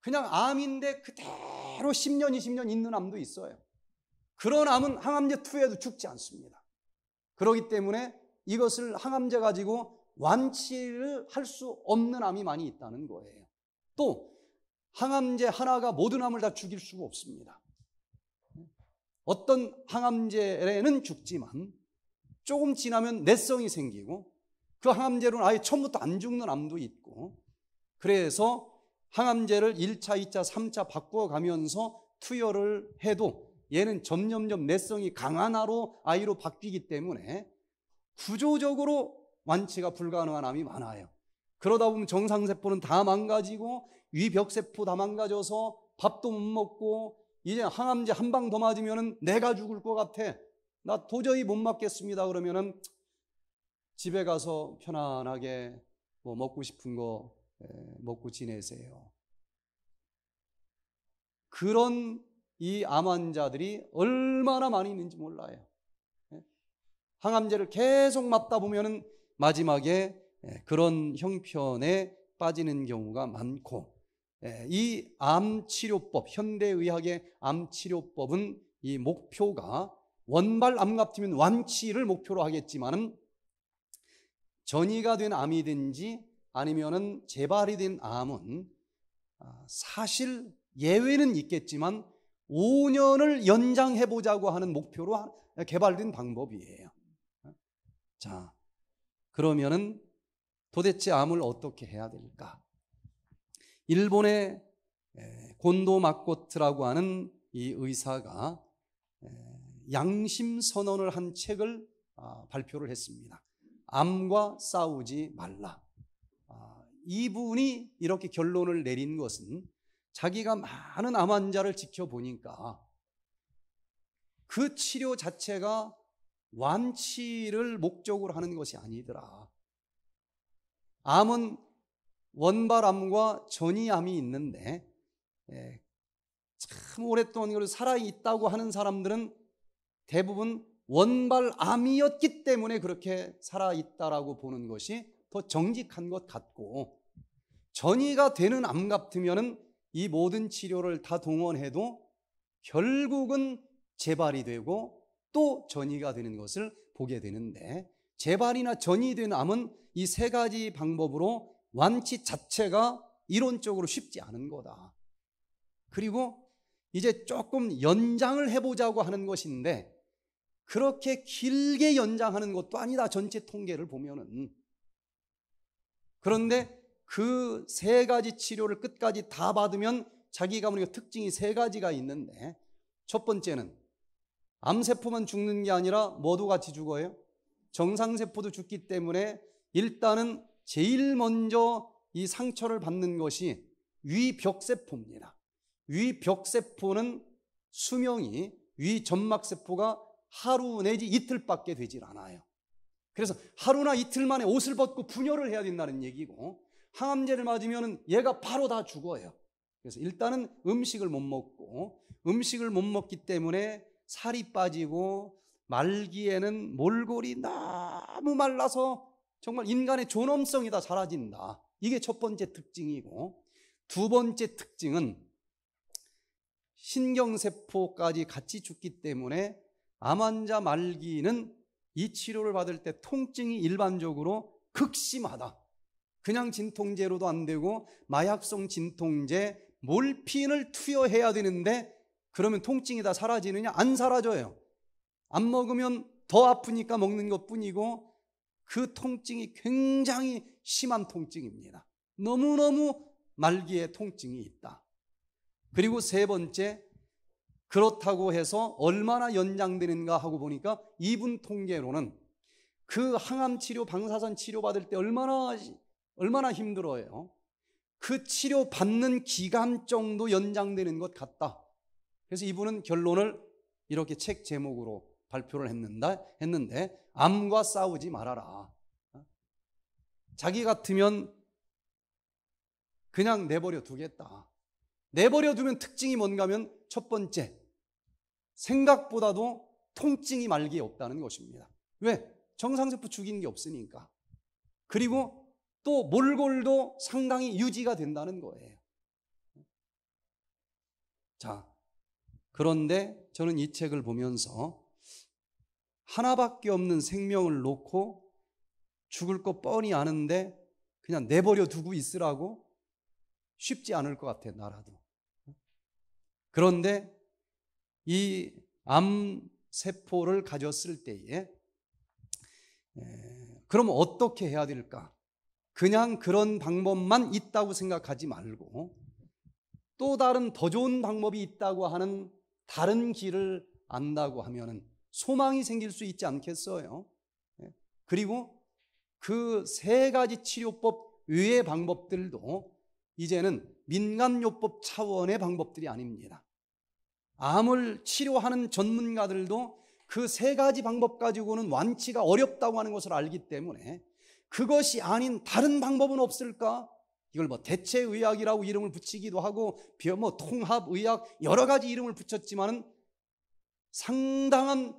그냥 암인데 그대로 10년, 20년 있는 암도 있어요. 그런 암은 항암제 투여해도 죽지 않습니다. 그렇기 때문에 이것을 항암제 가지고 완치를 할 수 없는 암이 많이 있다는 거예요. 또 항암제 하나가 모든 암을 다 죽일 수가 없습니다. 어떤 항암제에는 죽지만 조금 지나면 내성이 생기고 그 항암제로는 아예 처음부터 안 죽는 암도 있고 그래서 항암제를 1차, 2차, 3차 바꾸어가면서 투여를 해도 얘는 점점점 내성이 강한 아로 아이로 바뀌기 때문에 구조적으로 완치가 불가능한 암이 많아요. 그러다 보면 정상세포는 다 망가지고 위벽세포 다 망가져서 밥도 못 먹고 이제 항암제 한 방 더맞으면 내가 죽을 것 같아. 나 도저히 못 맞겠습니다. 그러면 집에 가서 편안하게 뭐 먹고 싶은 거 예, 먹고 지내세요. 그런 이 암 환자들이 얼마나 많이 있는지 몰라요. 예? 항암제를 계속 맞다 보면은 마지막에 예, 그런 형편에 빠지는 경우가 많고 예, 이 암치료법 현대의학의 암치료법은 이 목표가 원발 암 같으면 완치를 목표로 하겠지만은 전이가 된 암이든지 아니면은 재발이 된 암은 아, 사실 예외는 있겠지만 5년을 연장해 보자고 하는 목표로 개발된 방법이에요. 자, 그러면은 도대체 암을 어떻게 해야 될까? 일본의 곤도 마코트라고 하는 이 의사가 양심 선언을 한 책을 아, 발표를 했습니다. 암과 싸우지 말라. 아, 이분이 이렇게 결론을 내린 것은 자기가 많은 암 환자를 지켜보니까 그 치료 자체가 완치를 목적으로 하는 것이 아니더라. 암은 원발암과 전이암이 있는데 예, 참 오랫동안 이걸 살아있다고 하는 사람들은 대부분 원발암이었기 때문에 그렇게 살아있다라고 보는 것이 더 정직한 것 같고 전이가 되는 암같으면이 모든 치료를 다 동원해도 결국은 재발이 되고 또 전이가 되는 것을 보게 되는데 재발이나 전이 된 암은 이 세 가지 방법으로 완치 자체가 이론적으로 쉽지 않은 거다. 그리고 이제 조금 연장을 해보자고 하는 것인데 그렇게 길게 연장하는 것도 아니다. 전체 통계를 보면은. 그런데 그 세 가지 치료를 끝까지 다 받으면 자기가 보는 특징이 세 가지가 있는데 첫 번째는 암세포만 죽는 게 아니라 뭐도 같이 죽어요. 정상세포도 죽기 때문에 일단은 제일 먼저 이 상처를 받는 것이 위벽세포입니다. 위벽세포는 수명이 위점막세포가 하루 내지 이틀밖에 되질 않아요. 그래서 하루나 이틀 만에 옷을 벗고 분열을 해야 된다는 얘기고 항암제를 맞으면 얘가 바로 다 죽어요. 그래서 일단은 음식을 못 먹고 음식을 못 먹기 때문에 살이 빠지고 말기에는 몰골이 너무 말라서 정말 인간의 존엄성이 다 사라진다. 이게 첫 번째 특징이고 두 번째 특징은 신경세포까지 같이 죽기 때문에 암 환자 말기는 이 치료를 받을 때 통증이 일반적으로 극심하다. 그냥 진통제로도 안 되고 마약성 진통제, 몰핀을 투여해야 되는데 그러면 통증이 다 사라지느냐? 안 사라져요. 안 먹으면 더 아프니까 먹는 것 뿐이고 그 통증이 굉장히 심한 통증입니다. 너무너무 말기에 통증이 있다. 그리고 세 번째, 그렇다고 해서 얼마나 연장되는가 하고 보니까 이분 통계로는 그 항암 치료, 방사선 치료 받을 때 얼마나, 얼마나 힘들어요. 그 치료 받는 기간 정도 연장되는 것 같다. 그래서 이분은 결론을 이렇게 책 제목으로 발표를 했는데, 했는데 암과 싸우지 말아라. 자기 같으면 그냥 내버려 두겠다. 내버려 두면 특징이 뭔가 하면 첫 번째, 생각보다도 통증이 말기에 없다는 것입니다. 왜? 정상세포 죽이는 게 없으니까. 그리고 또 몰골도 상당히 유지가 된다는 거예요. 자, 그런데 저는 이 책을 보면서 하나밖에 없는 생명을 놓고 죽을 것 뻔히 아는데 그냥 내버려 두고 있으라고 쉽지 않을 것 같아요, 나라도. 그런데 이 암세포를 가졌을 때에 그럼 어떻게 해야 될까? 그냥 그런 방법만 있다고 생각하지 말고 또 다른 더 좋은 방법이 있다고 하는 다른 길을 안다고 하면 소망이 생길 수 있지 않겠어요? 예. 그리고 그 세 가지 치료법 외의 방법들도 이제는 민간요법 차원의 방법들이 아닙니다. 암을 치료하는 전문가들도 그 세 가지 방법 가지고는 완치가 어렵다고 하는 것을 알기 때문에 그것이 아닌 다른 방법은 없을까? 이걸 뭐 대체의학이라고 이름을 붙이기도 하고 뭐 통합의학 여러 가지 이름을 붙였지만은 상당한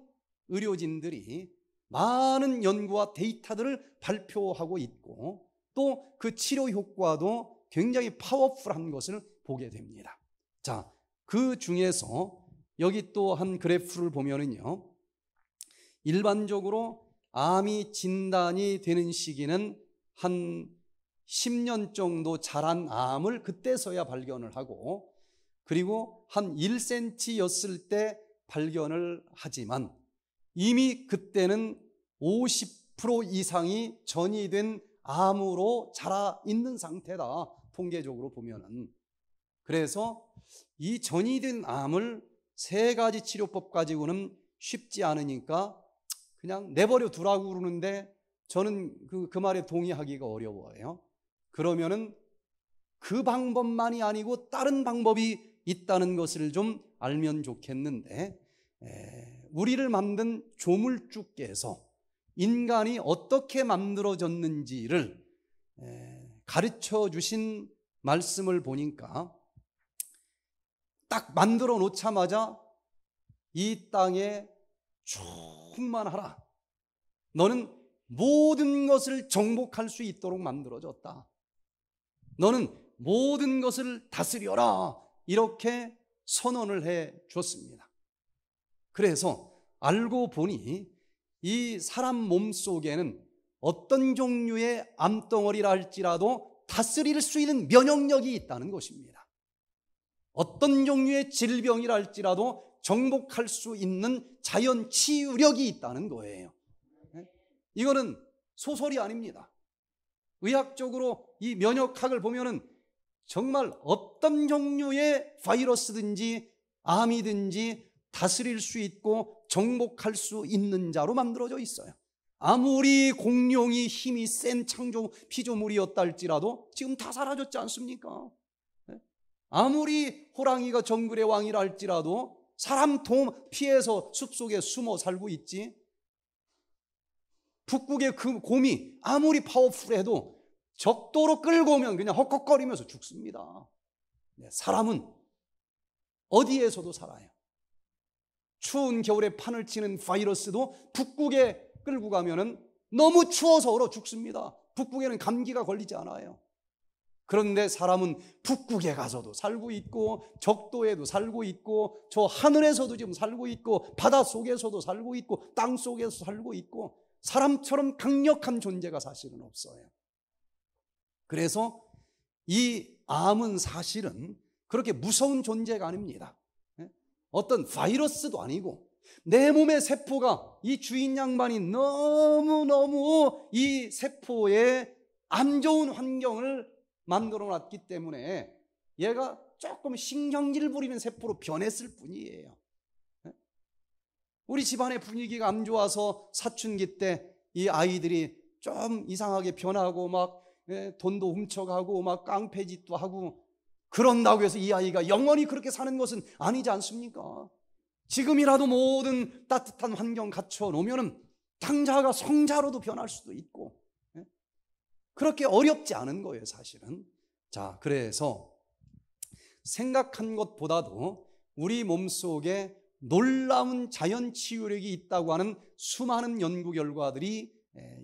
의료진들이 많은 연구와 데이터들을 발표하고 있고 또 그 치료 효과도 굉장히 파워풀한 것을 보게 됩니다. 자, 그 중에서 여기 또 한 그래프를 보면은요. 일반적으로 암이 진단이 되는 시기는 한 10년 정도 자란 암을 그때서야 발견을 하고 그리고 한 1cm였을 때 발견을 하지만 이미 그때는 50% 이상이 전이된 암으로 자라 있는 상태다. 통계적으로 보면은. 그래서 이 전이된 암을 세 가지 치료법 가지고는 쉽지 않으니까 그냥 내버려 두라고 그러는데 저는 그, 그 말에 동의하기가 어려워요. 그러면은 그 방법만이 아니고 다른 방법이 있다는 것을 좀 알면 좋겠는데 에, 우리를 만든 조물주께서 인간이 어떻게 만들어졌는지를 에, 가르쳐 주신 말씀을 보니까 딱 만들어 놓자마자 이 땅에 충만하라. 너는 모든 것을 정복할 수 있도록 만들어졌다. 너는 모든 것을 다스려라. 이렇게 선언을 해 줬습니다. 그래서 알고 보니 이 사람 몸 속에는 어떤 종류의 암덩어리라 할지라도 다스릴 수 있는 면역력이 있다는 것입니다. 어떤 종류의 질병이라 할지라도 정복할 수 있는 자연 치유력이 있다는 거예요. 네? 이거는 소설이 아닙니다. 의학적으로 이 면역학을 보면은 정말 어떤 종류의 바이러스든지 암이든지 다스릴 수 있고 정복할 수 있는 자로 만들어져 있어요. 아무리 공룡이 힘이 센 창조 피조물이었다 할지라도 지금 다 사라졌지 않습니까? 네? 아무리 호랑이가 정글의 왕이라 할지라도 사람 도움 피해서 숲속에 숨어 살고 있지 북극의 그 곰이 아무리 파워풀해도 적도로 끌고 오면 그냥 헉헉거리면서 죽습니다. 네, 사람은 어디에서도 살아요. 추운 겨울에 판을 치는 바이러스도 북극에 끌고 가면은 너무 추워서 얼어 죽습니다. 북극에는 감기가 걸리지 않아요. 그런데 사람은 북극에 가서도 살고 있고 적도에도 살고 있고 저 하늘에서도 지금 살고 있고 바다 속에서도 살고 있고 땅 속에서 살고 있고 사람처럼 강력한 존재가 사실은 없어요. 그래서 이 암은 사실은 그렇게 무서운 존재가 아닙니다. 예? 어떤 바이러스도 아니고 내 몸의 세포가 이 주인 양반이 너무너무 이 세포에 안 좋은 환경을 만들어 놨기 때문에 얘가 조금 신경질 부리는 세포로 변했을 뿐이에요. 우리 집안의 분위기가 안 좋아서 사춘기 때 이 아이들이 좀 이상하게 변하고 막 예, 돈도 훔쳐가고 막 깡패짓도 하고 그런다고 해서 이 아이가 영원히 그렇게 사는 것은 아니지 않습니까? 지금이라도 모든 따뜻한 환경 갖춰 놓으면 당자가 성자로도 변할 수도 있고 예? 그렇게 어렵지 않은 거예요, 사실은. 자, 그래서 생각한 것보다도 우리 몸 속에 놀라운 자연 치유력이 있다고 하는 수많은 연구 결과들이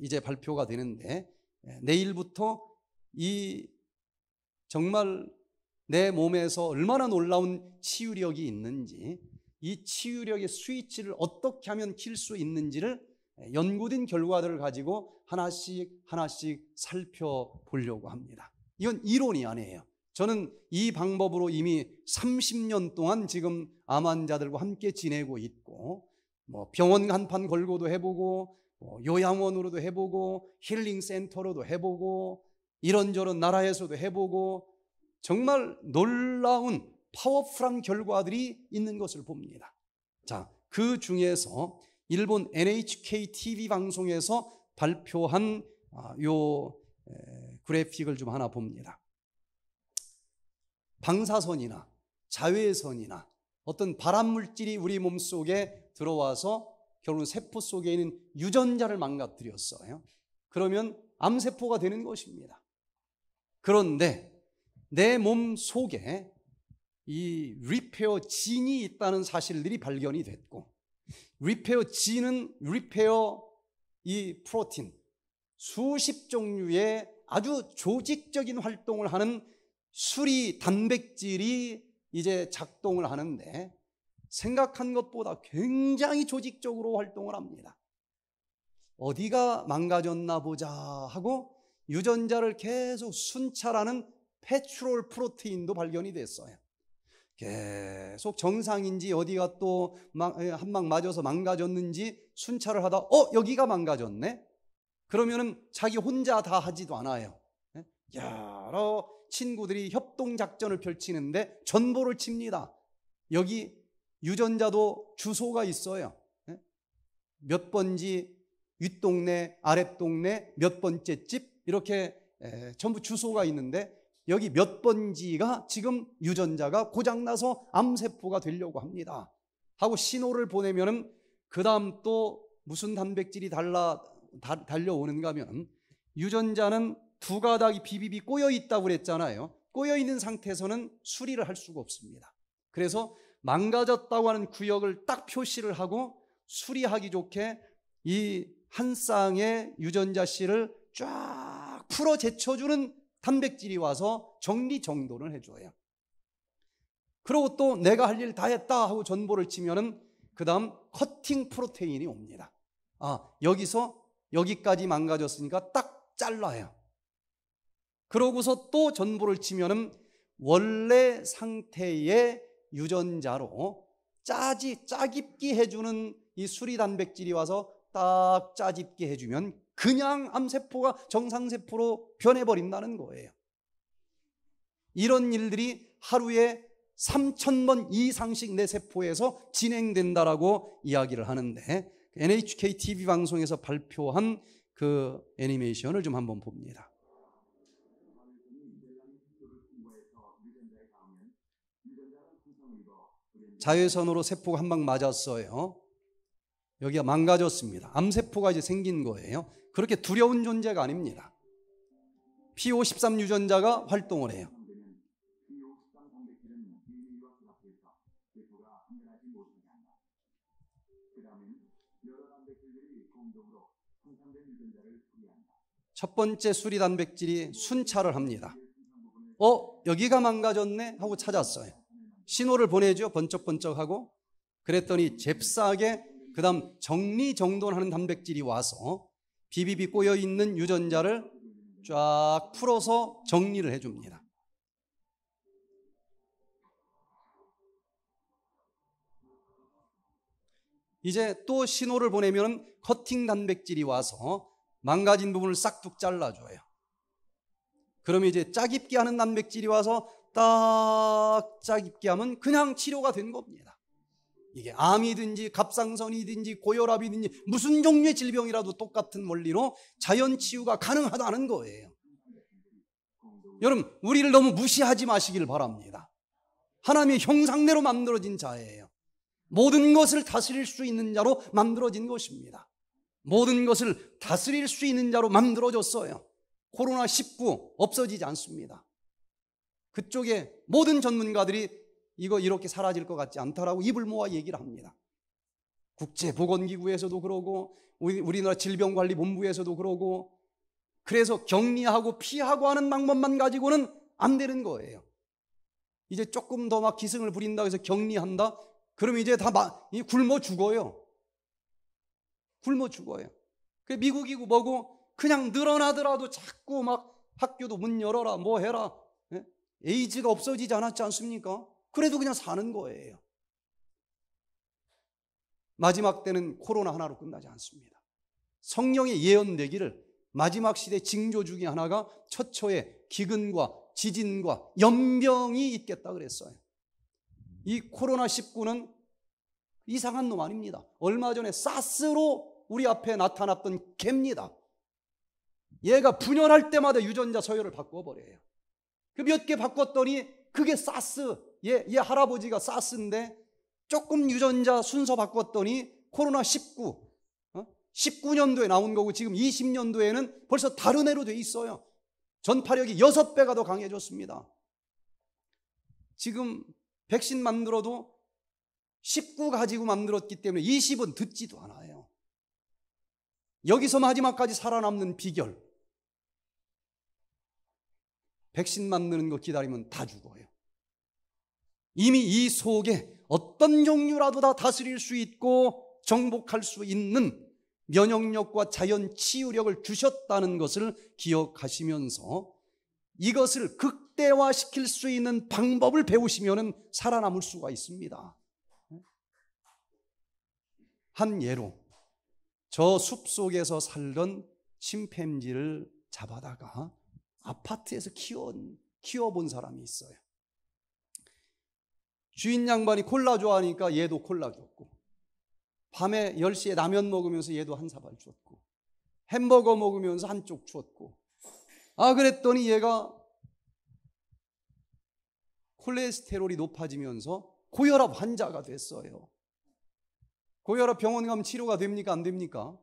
이제 발표가 되는데 내일부터 이 정말 내 몸에서 얼마나 놀라운 치유력이 있는지 이 치유력의 스위치를 어떻게 하면 킬 수 있는지를 연구된 결과들을 가지고 하나씩 하나씩 살펴보려고 합니다. 이건 이론이 아니에요. 저는 이 방법으로 이미 30년 동안 지금 암 환자들과 함께 지내고 있고 뭐 병원 간판 걸고도 해보고 뭐 요양원으로도 해보고 힐링 센터로도 해보고 이런저런 나라에서도 해보고 정말 놀라운 파워풀한 결과들이 있는 것을 봅니다. 자, 그 중에서 일본 NHK TV 방송에서 발표한 아, 요 그래픽을 좀 하나 봅니다. 방사선이나 자외선이나 어떤 발암물질이 우리 몸 속에 들어와서 결국 세포 속에 있는 유전자를 망가뜨렸어요. 그러면 암세포가 되는 것입니다. 그런데 내 몸 속에 이 리페어 진이 있다는 사실들이 발견이 됐고, 리페어 진은 리페어 이 프로틴, 수십 종류의 아주 조직적인 활동을 하는 수리 단백질이 이제 작동을 하는데 생각한 것보다 굉장히 조직적으로 활동을 합니다. 어디가 망가졌나 보자 하고 유전자를 계속 순찰하는 페트롤 프로테인도 발견이 됐어요. 계속 정상인지 어디가 또 한 방 맞아서 망가졌는지 순찰을 하다 어 여기가 망가졌네 그러면은 자기 혼자 다 하지도 않아요 예? 여러 친구들이 협동작전을 펼치는데 전보를 칩니다. 여기 유전자도 주소가 있어요. 예? 몇 번지 윗동네, 아랫동네, 몇 번째 집 이렇게 전부 주소가 있는데 여기 몇 번지가 지금 유전자가 고장나서 암세포가 되려고 합니다. 하고 신호를 보내면그 다음 또 무슨 단백질이 달라, 달려오는가 하면 유전자는 두 가닥이 비비비 꼬여 있다고 그랬잖아요. 꼬여 있는 상태에서는 수리를 할 수가 없습니다. 그래서 망가졌다고 하는 구역을 딱 표시를 하고 수리하기 좋게 이 한 쌍의 유전자 씨를 쫙 풀어 제쳐주는 단백질이 와서 정리 정돈을 해줘요. 그리고 또 내가 할 일 다 했다 하고 전보를 치면은 그 다음 커팅 프로테인이 옵니다. 아, 여기서 여기까지 망가졌으니까 딱 잘라요. 그러고서 또전부를 치면은 원래 상태의 유전자로 짜지 짜깁기 해주는 이 수리 단백질이 와서 딱 짜집게 해주면 그냥 암세포가 정상세포로 변해버린다는 거예요. 이런 일들이 하루에 3천번 이상씩 내 세포에서 진행된다라고 이야기를 하는데 그 NHK TV 방송에서 발표한 그 애니메이션을 좀 한번 봅니다. 자외선으로 세포가 한 방 맞았어요. 여기가 망가졌습니다. 암세포가 이제 생긴 거예요. 그렇게 두려운 존재가 아닙니다. P53 유전자가 활동을 해요. 첫 번째 수리 단백질이 순찰을 합니다. 어, 여기가 망가졌네 하고 찾았어요. 신호를 보내죠. 번쩍번쩍하고. 그랬더니 잽싸게 그 다음 정리정돈하는 단백질이 와서 비비비 꼬여있는 유전자를 쫙 풀어서 정리를 해줍니다. 이제 또 신호를 보내면 커팅 단백질이 와서 망가진 부분을 싹둑 잘라줘요. 그러면 이제 짜깁기 하는 단백질이 와서 딱짝 입게 하면 그냥 치료가 된 겁니다. 이게 암이든지 갑상선이든지 고혈압이든지 무슨 종류의 질병이라도 똑같은 원리로 자연 치유가 가능하다는 거예요. 여러분, 우리를 너무 무시하지 마시길 바랍니다. 하나님의 형상대로 만들어진 자예요. 모든 것을 다스릴 수 있는 자로 만들어진 것입니다. 모든 것을 다스릴 수 있는 자로 만들어졌어요. 코로나19 없어지지 않습니다. 그쪽에 모든 전문가들이 이거 이렇게 사라질 것 같지 않다라고 입을 모아 얘기를 합니다. 국제보건기구에서도 그러고 우리, 나라 질병관리본부에서도 그러고 그래서 격리하고 피하고 하는 방법만 가지고는 안 되는 거예요. 이제 조금 더 막 기승을 부린다 해서 격리한다? 그럼 이제 다 마, 굶어 죽어요. 굶어 죽어요. 그 미국이고 뭐고 그냥 늘어나더라도 자꾸 막 학교도 문 열어라, 뭐 해라, 에이즈가 없어지지 않았지 않습니까? 그래도 그냥 사는 거예요. 마지막 때는 코로나 하나로 끝나지 않습니다. 성령의 예언되기를 마지막 시대 징조 중의 하나가 처처에 기근과 지진과 연병이 있겠다 그랬어요. 이 코로나19는 이상한 놈 아닙니다. 얼마 전에 사스로 우리 앞에 나타났던 개입니다. 얘가 분열할 때마다 유전자 서열을 바꿔버려요. 그몇개 바꿨더니 그게 사스. 얘, 얘 할아버지가 사스인데 조금 유전자 순서 바꿨더니 코로나 19. 어? 19년도에 나온 거고 지금 20년도에는 벌써 다른 애로 돼 있어요. 전파력이 6배가 더 강해졌습니다. 지금 백신 만들어도 19 가지고 만들었기 때문에 20은 듣지도 않아요. 여기서 마지막까지 살아남는 비결. 백신 맞는 거 기다리면 다 죽어요. 이미 이 속에 어떤 종류라도 다 다스릴 수 있고 정복할 수 있는 면역력과 자연 치유력을 주셨다는 것을 기억하시면서 이것을 극대화시킬 수 있는 방법을 배우시면 살아남을 수가 있습니다. 한 예로 저 숲속에서 살던 침팬지를 잡아다가 아파트에서 키워, 키워본 사람이 있어요. 주인 양반이 콜라 좋아하니까 얘도 콜라 줬고, 밤에 10시에 라면 먹으면서 얘도 한 사발 줬고, 햄버거 먹으면서 한쪽 줬고, 아, 그랬더니 얘가 콜레스테롤이 높아지면서 고혈압 환자가 됐어요. 고혈압 병원 가면 치료가 됩니까? 안 됩니까?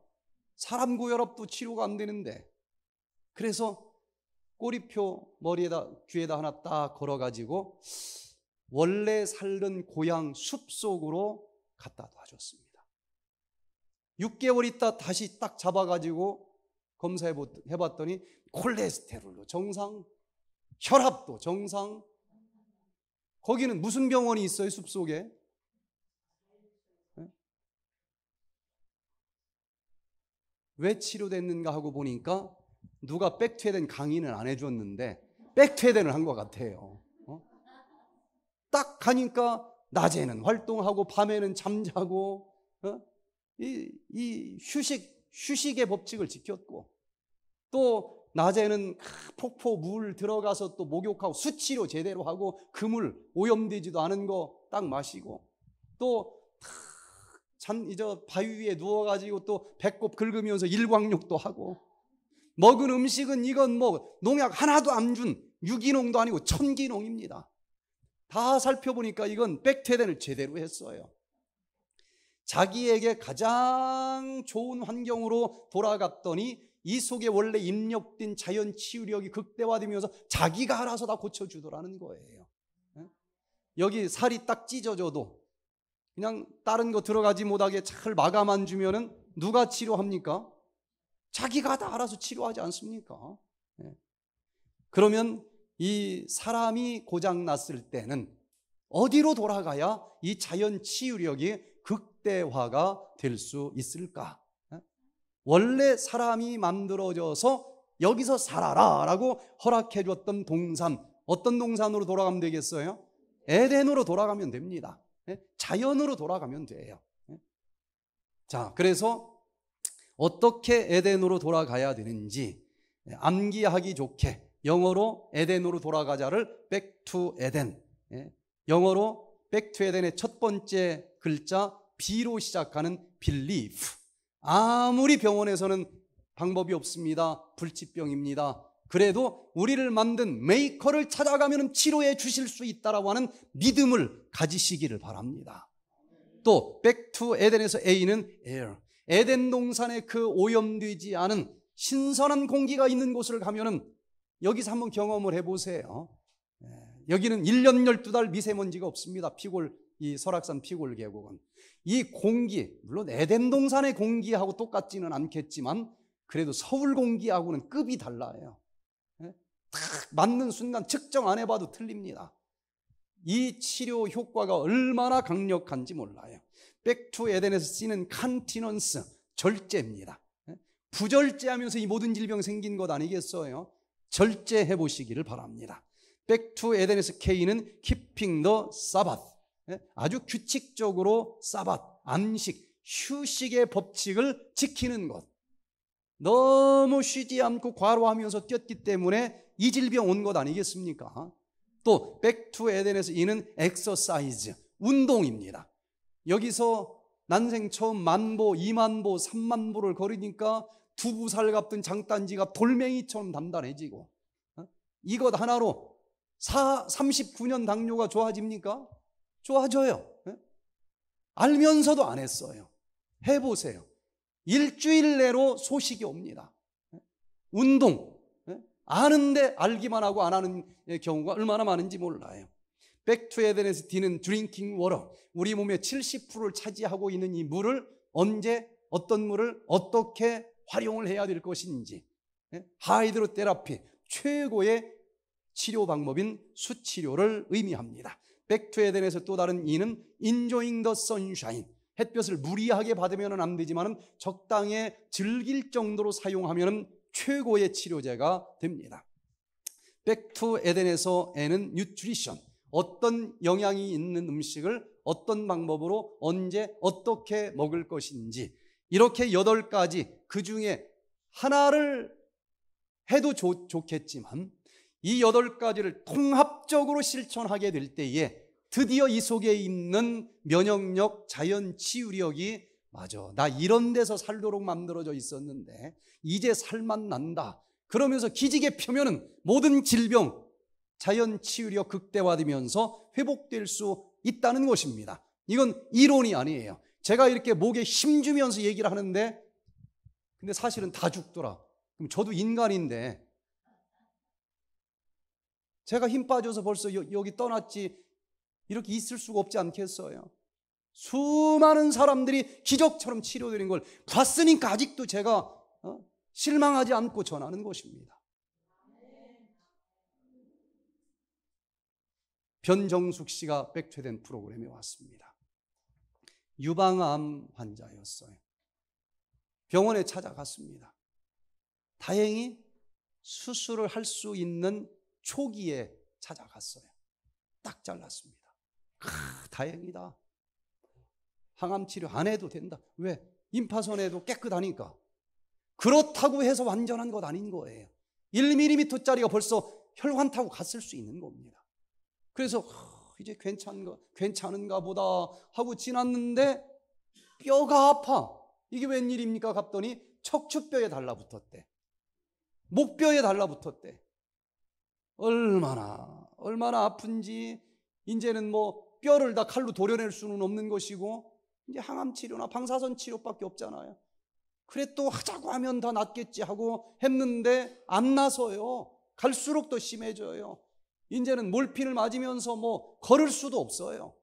사람 고혈압도 치료가 안 되는데. 그래서 꼬리표 머리에다 귀에다 하나 딱 걸어가지고 원래 살던 고향 숲 속으로 갖다 놔줬습니다. 6개월 있다 다시 딱 잡아가지고 검사해봤더니 콜레스테롤도 정상, 혈압도 정상. 거기는 무슨 병원이 있어요, 숲 속에? 네? 왜 치료됐는가 하고 보니까 누가 백퇴된 강의는 안 해줬는데 백퇴된을 한 것 같아요. 어? 딱 가니까 낮에는 활동하고 밤에는 잠자고 어? 이, 이 휴식 휴식의 법칙을 지켰고 또 낮에는 폭포 물 들어가서 또 목욕하고 수치로 제대로 하고 그물 오염되지도 않은 거 딱 마시고 또참 이제 바위 위에 누워가지고 또 배꼽 긁으면서 일광욕도 하고 먹은 음식은 이건 뭐 농약 하나도 안 준 유기농도 아니고 천기농입니다. 다 살펴보니까 이건 백태된을 제대로 했어요. 자기에게 가장 좋은 환경으로 돌아갔더니 이 속에 원래 입력된 자연 치유력이 극대화되면서 자기가 알아서 다 고쳐주더라는 거예요. 예? 여기 살이 딱 찢어져도 그냥 다른 거 들어가지 못하게 잘 마감안 주면은 누가 치료합니까? 자기가 다 알아서 치료하지 않습니까? 예. 그러면 이 사람이 고장났을 때는 어디로 돌아가야 이 자연 치유력이 극대화가 될 수 있을까? 예? 원래 사람이 만들어져서 여기서 살아라 라고 허락해 줬던 동산, 어떤 동산으로 돌아가면 되겠어요? 에덴으로 돌아가면 됩니다. 예? 자연으로 돌아가면 돼요. 자, 그래서 어떻게 에덴으로 돌아가야 되는지 예, 암기하기 좋게 영어로 에덴으로 돌아가자를 back to 에덴 예, 영어로 back to 에덴의 첫 번째 글자 B로 시작하는 b e l i e v 아무리 병원에서는 방법이 없습니다 불치병입니다 그래도 우리를 만든 메이커를 찾아가면 치료해 주실 수 있다라고 하는 믿음을 가지시기를 바랍니다 또 back to 에덴에서 A는 air 에덴 동산의 그 오염되지 않은 신선한 공기가 있는 곳을 가면은 여기서 한번 경험을 해보세요. 예, 여기는 1년 12달 미세먼지가 없습니다. 피골, 이 설악산 피골 계곡은. 이 공기, 물론 에덴 동산의 공기하고 똑같지는 않겠지만 그래도 서울 공기하고는 급이 달라요. 탁 예, 맞는 순간 측정 안 해봐도 틀립니다. 이 치료 효과가 얼마나 강력한지 몰라요. 백투 에덴에서 쓰는 칸티넌스, 절제입니다. 예? 부절제하면서 이 모든 질병 생긴 것 아니겠어요? 절제해 보시기를 바랍니다. 백투 에덴에서 K는 keeping the Sabbath. 예? 아주 규칙적으로 사밧, 안식, 휴식의 법칙을 지키는 것. 너무 쉬지 않고 과로하면서 뛰었기 때문에 이 질병 온 것 아니겠습니까? 또 백투 에덴에서 이는 엑서사이즈, 운동입니다. 여기서 난생 처음 만보, 이만보, 삼만보를 걸으니까 두부살 같은 장단지가 돌멩이처럼 단단해지고 어? 이것 하나로 사, 39년 당뇨가 좋아집니까? 좋아져요. 어? 알면서도 안 했어요. 해보세요. 일주일 내로 소식이 옵니다. 어? 운동. 아는데 알기만 하고 안 하는 경우가 얼마나 많은지 몰라요. 백투에덴에서 D는 drinking water. 우리 몸의 70%를 차지하고 있는 이 물을 언제 어떤 물을 어떻게 활용을 해야 될 것인지 예? 하이드로 테라피 최고의 치료 방법인 수치료를 의미합니다. 백투에덴에서 또 다른 이는 인조잉 더 선샤인 햇볕을 무리하게 받으면 안 되지만 적당히 즐길 정도로 사용하면 최고의 치료제가 됩니다. 백투에덴에서 에는 뉴트리션 어떤 영향이 있는 음식을 어떤 방법으로 언제 어떻게 먹을 것인지 이렇게 여덟 가지 그 중에 하나를 해도 좋, 좋겠지만 이 여덟 가지를 통합적으로 실천하게 될 때에 드디어 이 속에 있는 면역력, 자연 치유력이 맞아. 나 이런 데서 살도록 만들어져 있었는데 이제 살만 난다. 그러면서 기지개 펴면은 모든 질병, 자연 치유력 극대화되면서 회복될 수 있다는 것입니다. 이건 이론이 아니에요. 제가 이렇게 목에 힘 주면서 얘기를 하는데 근데 사실은 다 죽더라. 그럼 저도 인간인데 제가 힘 빠져서 벌써 여, 기 떠났지 이렇게 있을 수가 없지 않겠어요. 수많은 사람들이 기적처럼 치료되는 걸 봤으니까 아직도 제가 어, 실망하지 않고 전하는 것입니다. 변정숙 씨가 백퇴된 프로그램에 왔습니다. 유방암 환자였어요. 병원에 찾아갔습니다. 다행히 수술을 할 수 있는 초기에 찾아갔어요. 딱 잘랐습니다. 아, 다행이다. 항암 치료 안 해도 된다. 왜? 임파선에도 깨끗하니까. 그렇다고 해서 완전한 것 아닌 거예요. 1mm짜리가 벌써 혈관 타고 갔을 수 있는 겁니다. 그래서 이제 괜찮은가, 괜찮은가 보다 하고 지났는데 뼈가 아파. 이게 웬일입니까? 갔더니 척추뼈에 달라붙었대. 목뼈에 달라붙었대. 얼마나, 얼마나 아픈지, 이제는 뭐 뼈를 다 칼로 도려낼 수는 없는 것이고, 이제 항암 치료나 방사선 치료밖에 없잖아요. 그래 또 하자고 하면 다 낫겠지 하고 했는데 안 나서요. 갈수록 더 심해져요. 이제는 몰핀을 맞으면서 뭐 걸을 수도 없어요.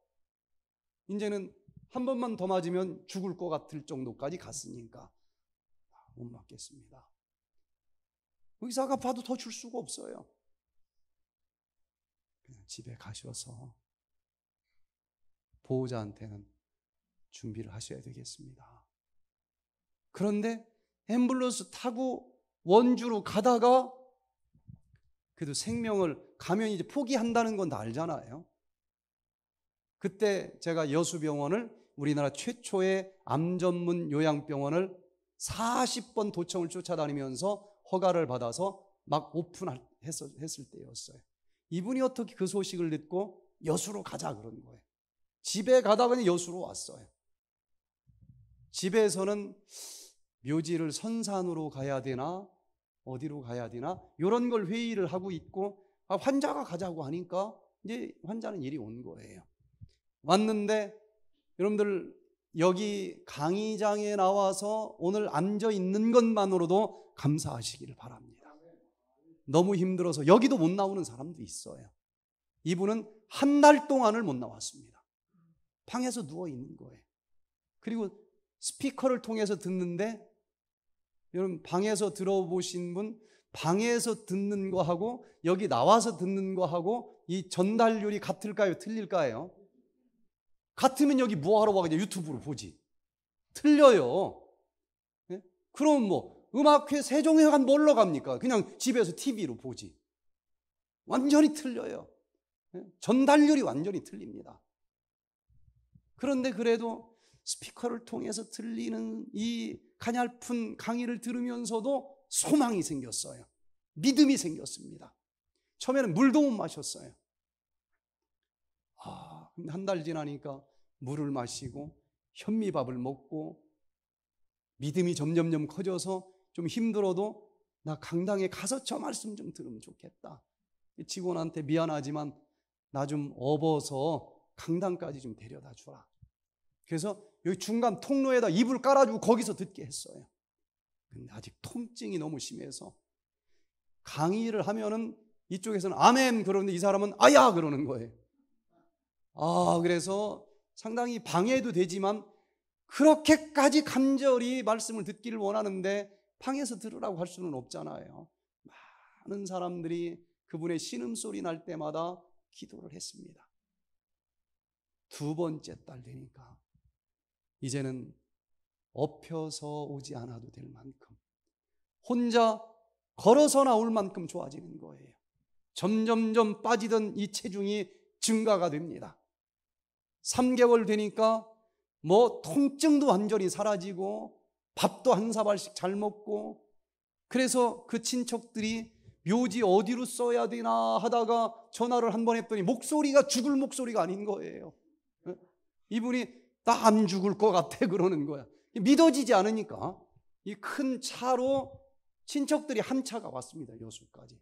이제는 한 번만 더 맞으면 죽을 것 같을 정도까지 갔으니까 못 맞겠습니다. 의사 가봐도더 줄 수가 없어요. 그냥 집에 가셔서 보호자한테는 준비를 하셔야 되겠습니다. 그런데 앰뷸런스 타고 원주로 가다가 그래도 생명을 가면 이제 포기한다는 건 다 알잖아요. 그때 제가 여수병원을 우리나라 최초의 암 전문 요양병원을 40번 도청을 쫓아다니면서 허가를 받아서 막 오픈했을 때였어요. 이분이 어떻게 그 소식을 듣고 여수로 가자 그런 거예요. 집에 가다가 여수로 왔어요. 집에서는 묘지를 선산으로 가야 되나 어디로 가야 되나 이런 걸 회의를 하고 있고 아, 환자가 가자고 하니까 이제 환자는 일이 온 거예요. 왔는데 여러분들 여기 강의장에 나와서 오늘 앉아 있는 것만으로도 감사하시기를 바랍니다. 너무 힘들어서 여기도 못 나오는 사람도 있어요. 이분은 한 달 동안을 못 나왔습니다. 방에서 누워 있는 거예요. 그리고 스피커를 통해서 듣는데 여러분 방에서 들어보신 분 방에서 듣는 거하고 여기 나와서 듣는 거하고 이 전달률이 같을까요? 틀릴까요? 같으면 여기 뭐하러 와? 그냥 유튜브로 보지. 틀려요. 네? 그럼 뭐 음악회 세종회관 뭘로 갑니까? 그냥 집에서 TV로 보지. 완전히 틀려요. 네? 예? 전달률이 완전히 틀립니다. 그런데 그래도 스피커를 통해서 들리는 이 가냘픈 강의를 들으면서도 소망이 생겼어요. 믿음이 생겼습니다. 처음에는 물도 못 마셨어요. 아, 한 달 지나니까 물을 마시고 현미밥을 먹고 믿음이 점점점 커져서 좀 힘들어도 나 강당에 가서 저 말씀 좀 들으면 좋겠다. 직원한테 미안하지만 나 좀 업어서 강당까지 좀 데려다 주라. 그래서 여기 중간 통로에다 이불 깔아주고 거기서 듣게 했어요. 근데 아직 통증이 너무 심해서 강의를 하면은 이쪽에서는 아멘 그러는데 이 사람은 아야 그러는 거예요. 아, 그래서 상당히 방해도 되지만 그렇게까지 간절히 말씀을 듣기를 원하는데 방에서 들으라고 할 수는 없잖아요. 많은 사람들이 그분의 신음소리 날 때마다 기도를 했습니다. 두 번째 딸 되니까 이제는 업혀서 오지 않아도 될 만큼 혼자 걸어서 나올 만큼 좋아지는 거예요. 점점점 빠지던 이 체중이 증가가 됩니다. 3개월 되니까 뭐 통증도 완전히 사라지고 밥도 한 사발씩 잘 먹고 그래서 그 친척들이 묘지 어디로 써야 되나 하다가 전화를 한 번 했더니 목소리가 죽을 목소리가 아닌 거예요. 이분이 나안 죽을 것 같아 그러는 거야. 믿어지지 않으니까 이 큰 차로 친척들이 한 차가 왔습니다. 여수까지.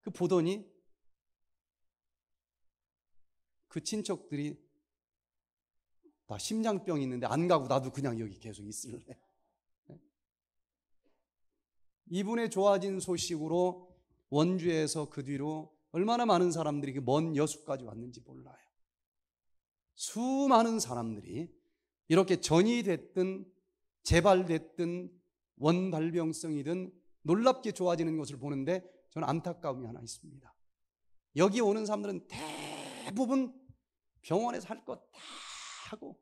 그 보더니 그 친척들이 나 심장병 있는데 안 가고 나도 그냥 여기 계속 있을래. 이분의 좋아진 소식으로 원주에서 그 뒤로 얼마나 많은 사람들이 그 먼 여수까지 왔는지 몰라요. 수많은 사람들이 이렇게 전이 됐든 재발됐든 원발병성이든 놀랍게 좋아지는 것을 보는데 저는 안타까움이 하나 있습니다. 여기 오는 사람들은 대부분 병원에서 할 것 다 하고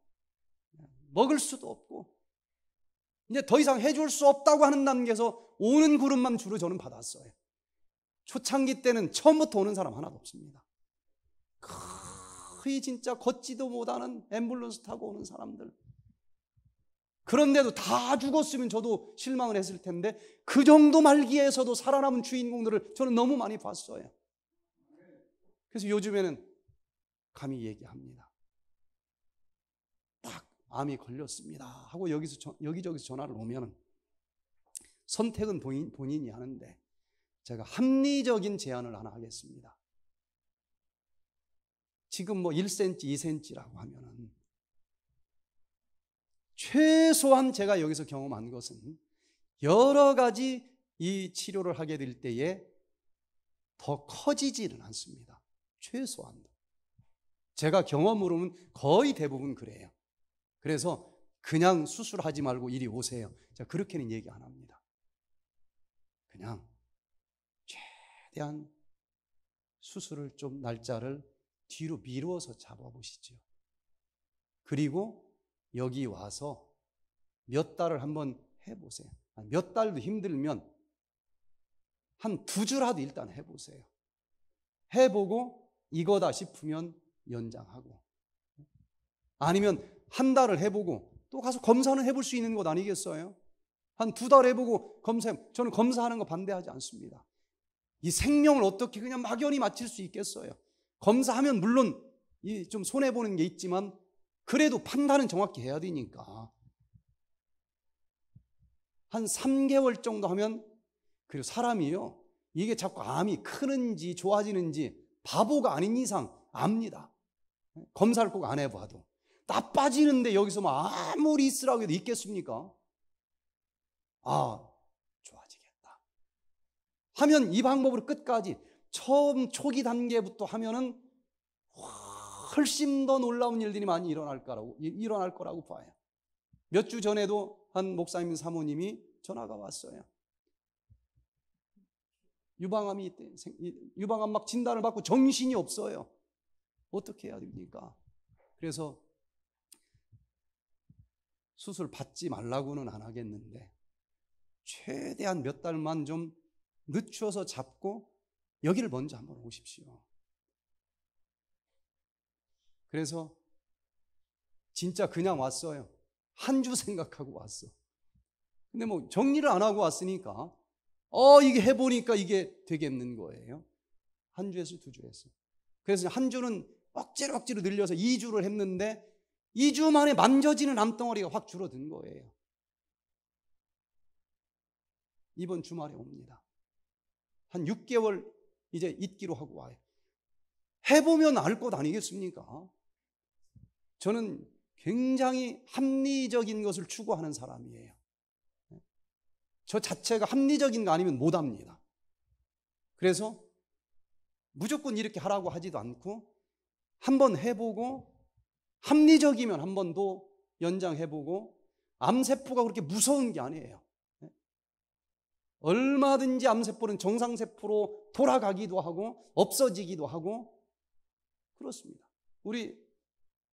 먹을 수도 없고 이제 더 이상 해줄 수 없다고 하는 단계에서 오는 그룹만 주로 저는 받았어요. 초창기 때는 처음부터 오는 사람 하나도 없습니다. 거의 진짜 걷지도 못하는 앰뷸런스 타고 오는 사람들. 그런데도 다 죽었으면 저도 실망을 했을 텐데 그 정도 말기에서도 살아남은 주인공들을 저는 너무 많이 봤어요. 그래서 요즘에는 감히 얘기합니다. 딱 암이 걸렸습니다. 하고 여기서 여기저기서 전화를 오면은 선택은 본인, 본인이 하는데 제가 합리적인 제안을 하나 하겠습니다. 지금 뭐 1cm, 2cm라고 하면은 최소한 제가 여기서 경험한 것은 여러 가지 이 치료를 하게 될 때에 더 커지지는 않습니다. 최소한. 제가 경험으로는 거의 대부분 그래요. 그래서 그냥 수술하지 말고 이리 오세요. 자, 그렇게는 얘기 안 합니다. 그냥 최대한 수술을 좀 날짜를 뒤로 미루어서 잡아보시죠. 그리고 여기 와서 몇 달을 한번 해보세요. 몇 달도 힘들면 한 두 주라도 일단 해보세요. 해보고 이거다 싶으면 연장하고 아니면 한 달을 해보고 또 가서 검사는 해볼 수 있는 것 아니겠어요? 한 두 달 해보고 검사 저는 검사하는 거 반대하지 않습니다. 이 생명을 어떻게 그냥 막연히 마칠 수 있겠어요? 검사하면 물론 좀 손해보는 게 있지만 그래도 판단은 정확히 해야 되니까. 한 3개월 정도 하면 그리고 사람이요. 이게 자꾸 암이 크는지 좋아지는지 바보가 아닌 이상 압니다. 검사를 꼭 안 해봐도. 나빠지는데 여기서 뭐 아무리 있으라고 해도 있겠습니까? 아, 좋아지겠다. 하면 이 방법으로 끝까지 처음 초기 단계부터 하면은 훨씬 더 놀라운 일들이 많이 일어날 거라고 일어날 거라고 봐요. 몇 주 전에도 한 목사님 사모님이 전화가 왔어요. 유방암이 있대. 유방암 막 진단을 받고 정신이 없어요. 어떻게 해야 됩니까? 그래서 수술 받지 말라고는 안 하겠는데 최대한 몇 달만 좀 늦춰서 잡고 여기를 먼저 한번 오십시오. 그래서 진짜 그냥 왔어요. 한 주 생각하고 왔어. 근데 뭐 정리를 안 하고 왔으니까 어 이게 해보니까 이게 되겠는 거예요. 한 주에서 두 주에서. 그래서 한 주는 억지로 억지로 늘려서 2주를 했는데 2주 만에 만져지는 암덩어리가 확 줄어든 거예요. 이번 주말에 옵니다. 한 6개월 이제 잊기로 하고 와요. 해보면 알 것 아니겠습니까? 저는 굉장히 합리적인 것을 추구하는 사람이에요. 저 자체가 합리적인 거 아니면 못 합니다. 그래서 무조건 이렇게 하라고 하지도 않고 한번 해보고 합리적이면 한 번 더 연장해보고 암세포가 그렇게 무서운 게 아니에요. 얼마든지 암세포는 정상세포로 돌아가기도 하고 없어지기도 하고 그렇습니다. 우리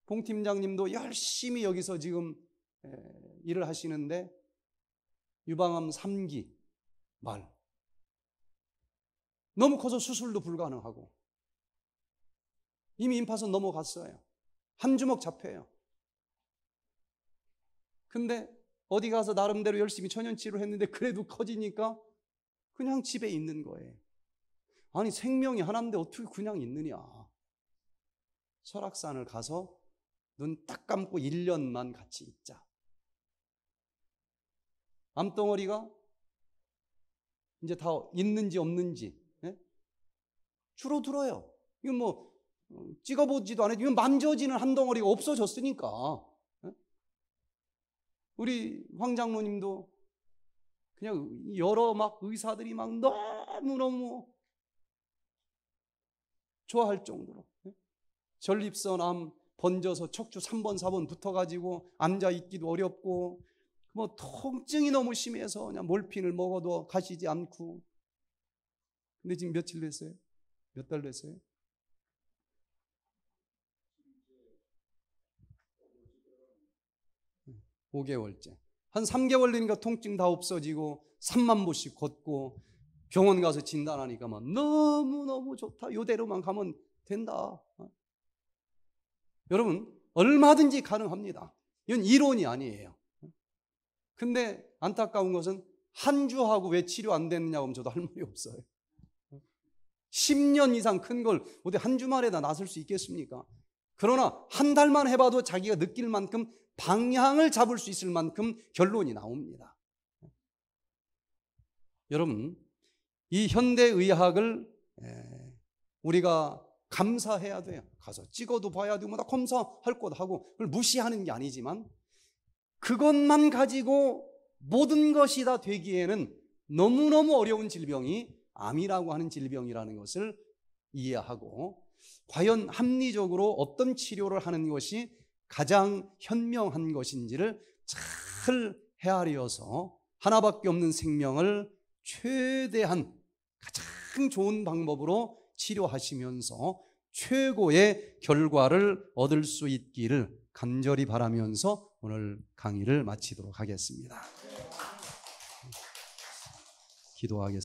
봉 팀장님도 열심히 여기서 지금 일을 하시는데 유방암 3기 말 너무 커서 수술도 불가능하고 이미 임파선 넘어갔어요. 한 주먹 잡혀요. 근데 어디 가서 나름대로 열심히 천연치료 를 했는데 그래도 커지니까 그냥 집에 있는 거예요. 아니 생명이 하나인데 어떻게 그냥 있느냐. 설악산을 가서 눈 딱 감고 1년만 같이 있자. 암덩어리가 이제 다 있는지 없는지 예? 줄어들어요. 이건 뭐 어, 찍어보지도 않아요. 이건 만져지는 한 덩어리가 없어졌으니까. 우리 황 장로님도 그냥 여러 막 의사들이 막 너무너무 좋아할 정도로 예? 전립선암 번져서 척추 3번 4번 붙어가지고 앉아 있기도 어렵고 뭐 통증이 너무 심해서 그냥 몰핀을 먹어도 가시지 않고 근데 지금 며칠 됐어요? 몇 달 됐어요? 5개월째. 한 3개월 되니까 통증 다 없어지고 3만 보씩 걷고 병원 가서 진단하니까 막 너무너무 좋다. 요대로만 가면 된다. 어? 여러분, 얼마든지 가능합니다. 이건 이론이 아니에요. 어? 근데 안타까운 것은 한 주하고 왜 치료 안 됐느냐고 하면 저도 할 말이 없어요. 10년 어? 이상 큰 걸 어디 한 주말에 다 나설 수 있겠습니까? 그러나 한 달만 해봐도 자기가 느낄 만큼 방향을 잡을 수 있을 만큼 결론이 나옵니다. 여러분, 이 현대의학을 우리가 감사해야 돼요. 가서 찍어도 봐야 되고, 뭐 다 검사할 것 하고, 그걸 무시하는 게 아니지만, 그것만 가지고 모든 것이 다 되기에는 너무너무 어려운 질병이 암이라고 하는 질병이라는 것을 이해하고, 과연 합리적으로 어떤 치료를 하는 것이 가장 현명한 것인지를 잘 헤아려서 하나밖에 없는 생명을 최대한 가장 좋은 방법으로 치료하시면서 최고의 결과를 얻을 수 있기를 간절히 바라면서 오늘 강의를 마치도록 하겠습니다. 기도하겠습니다.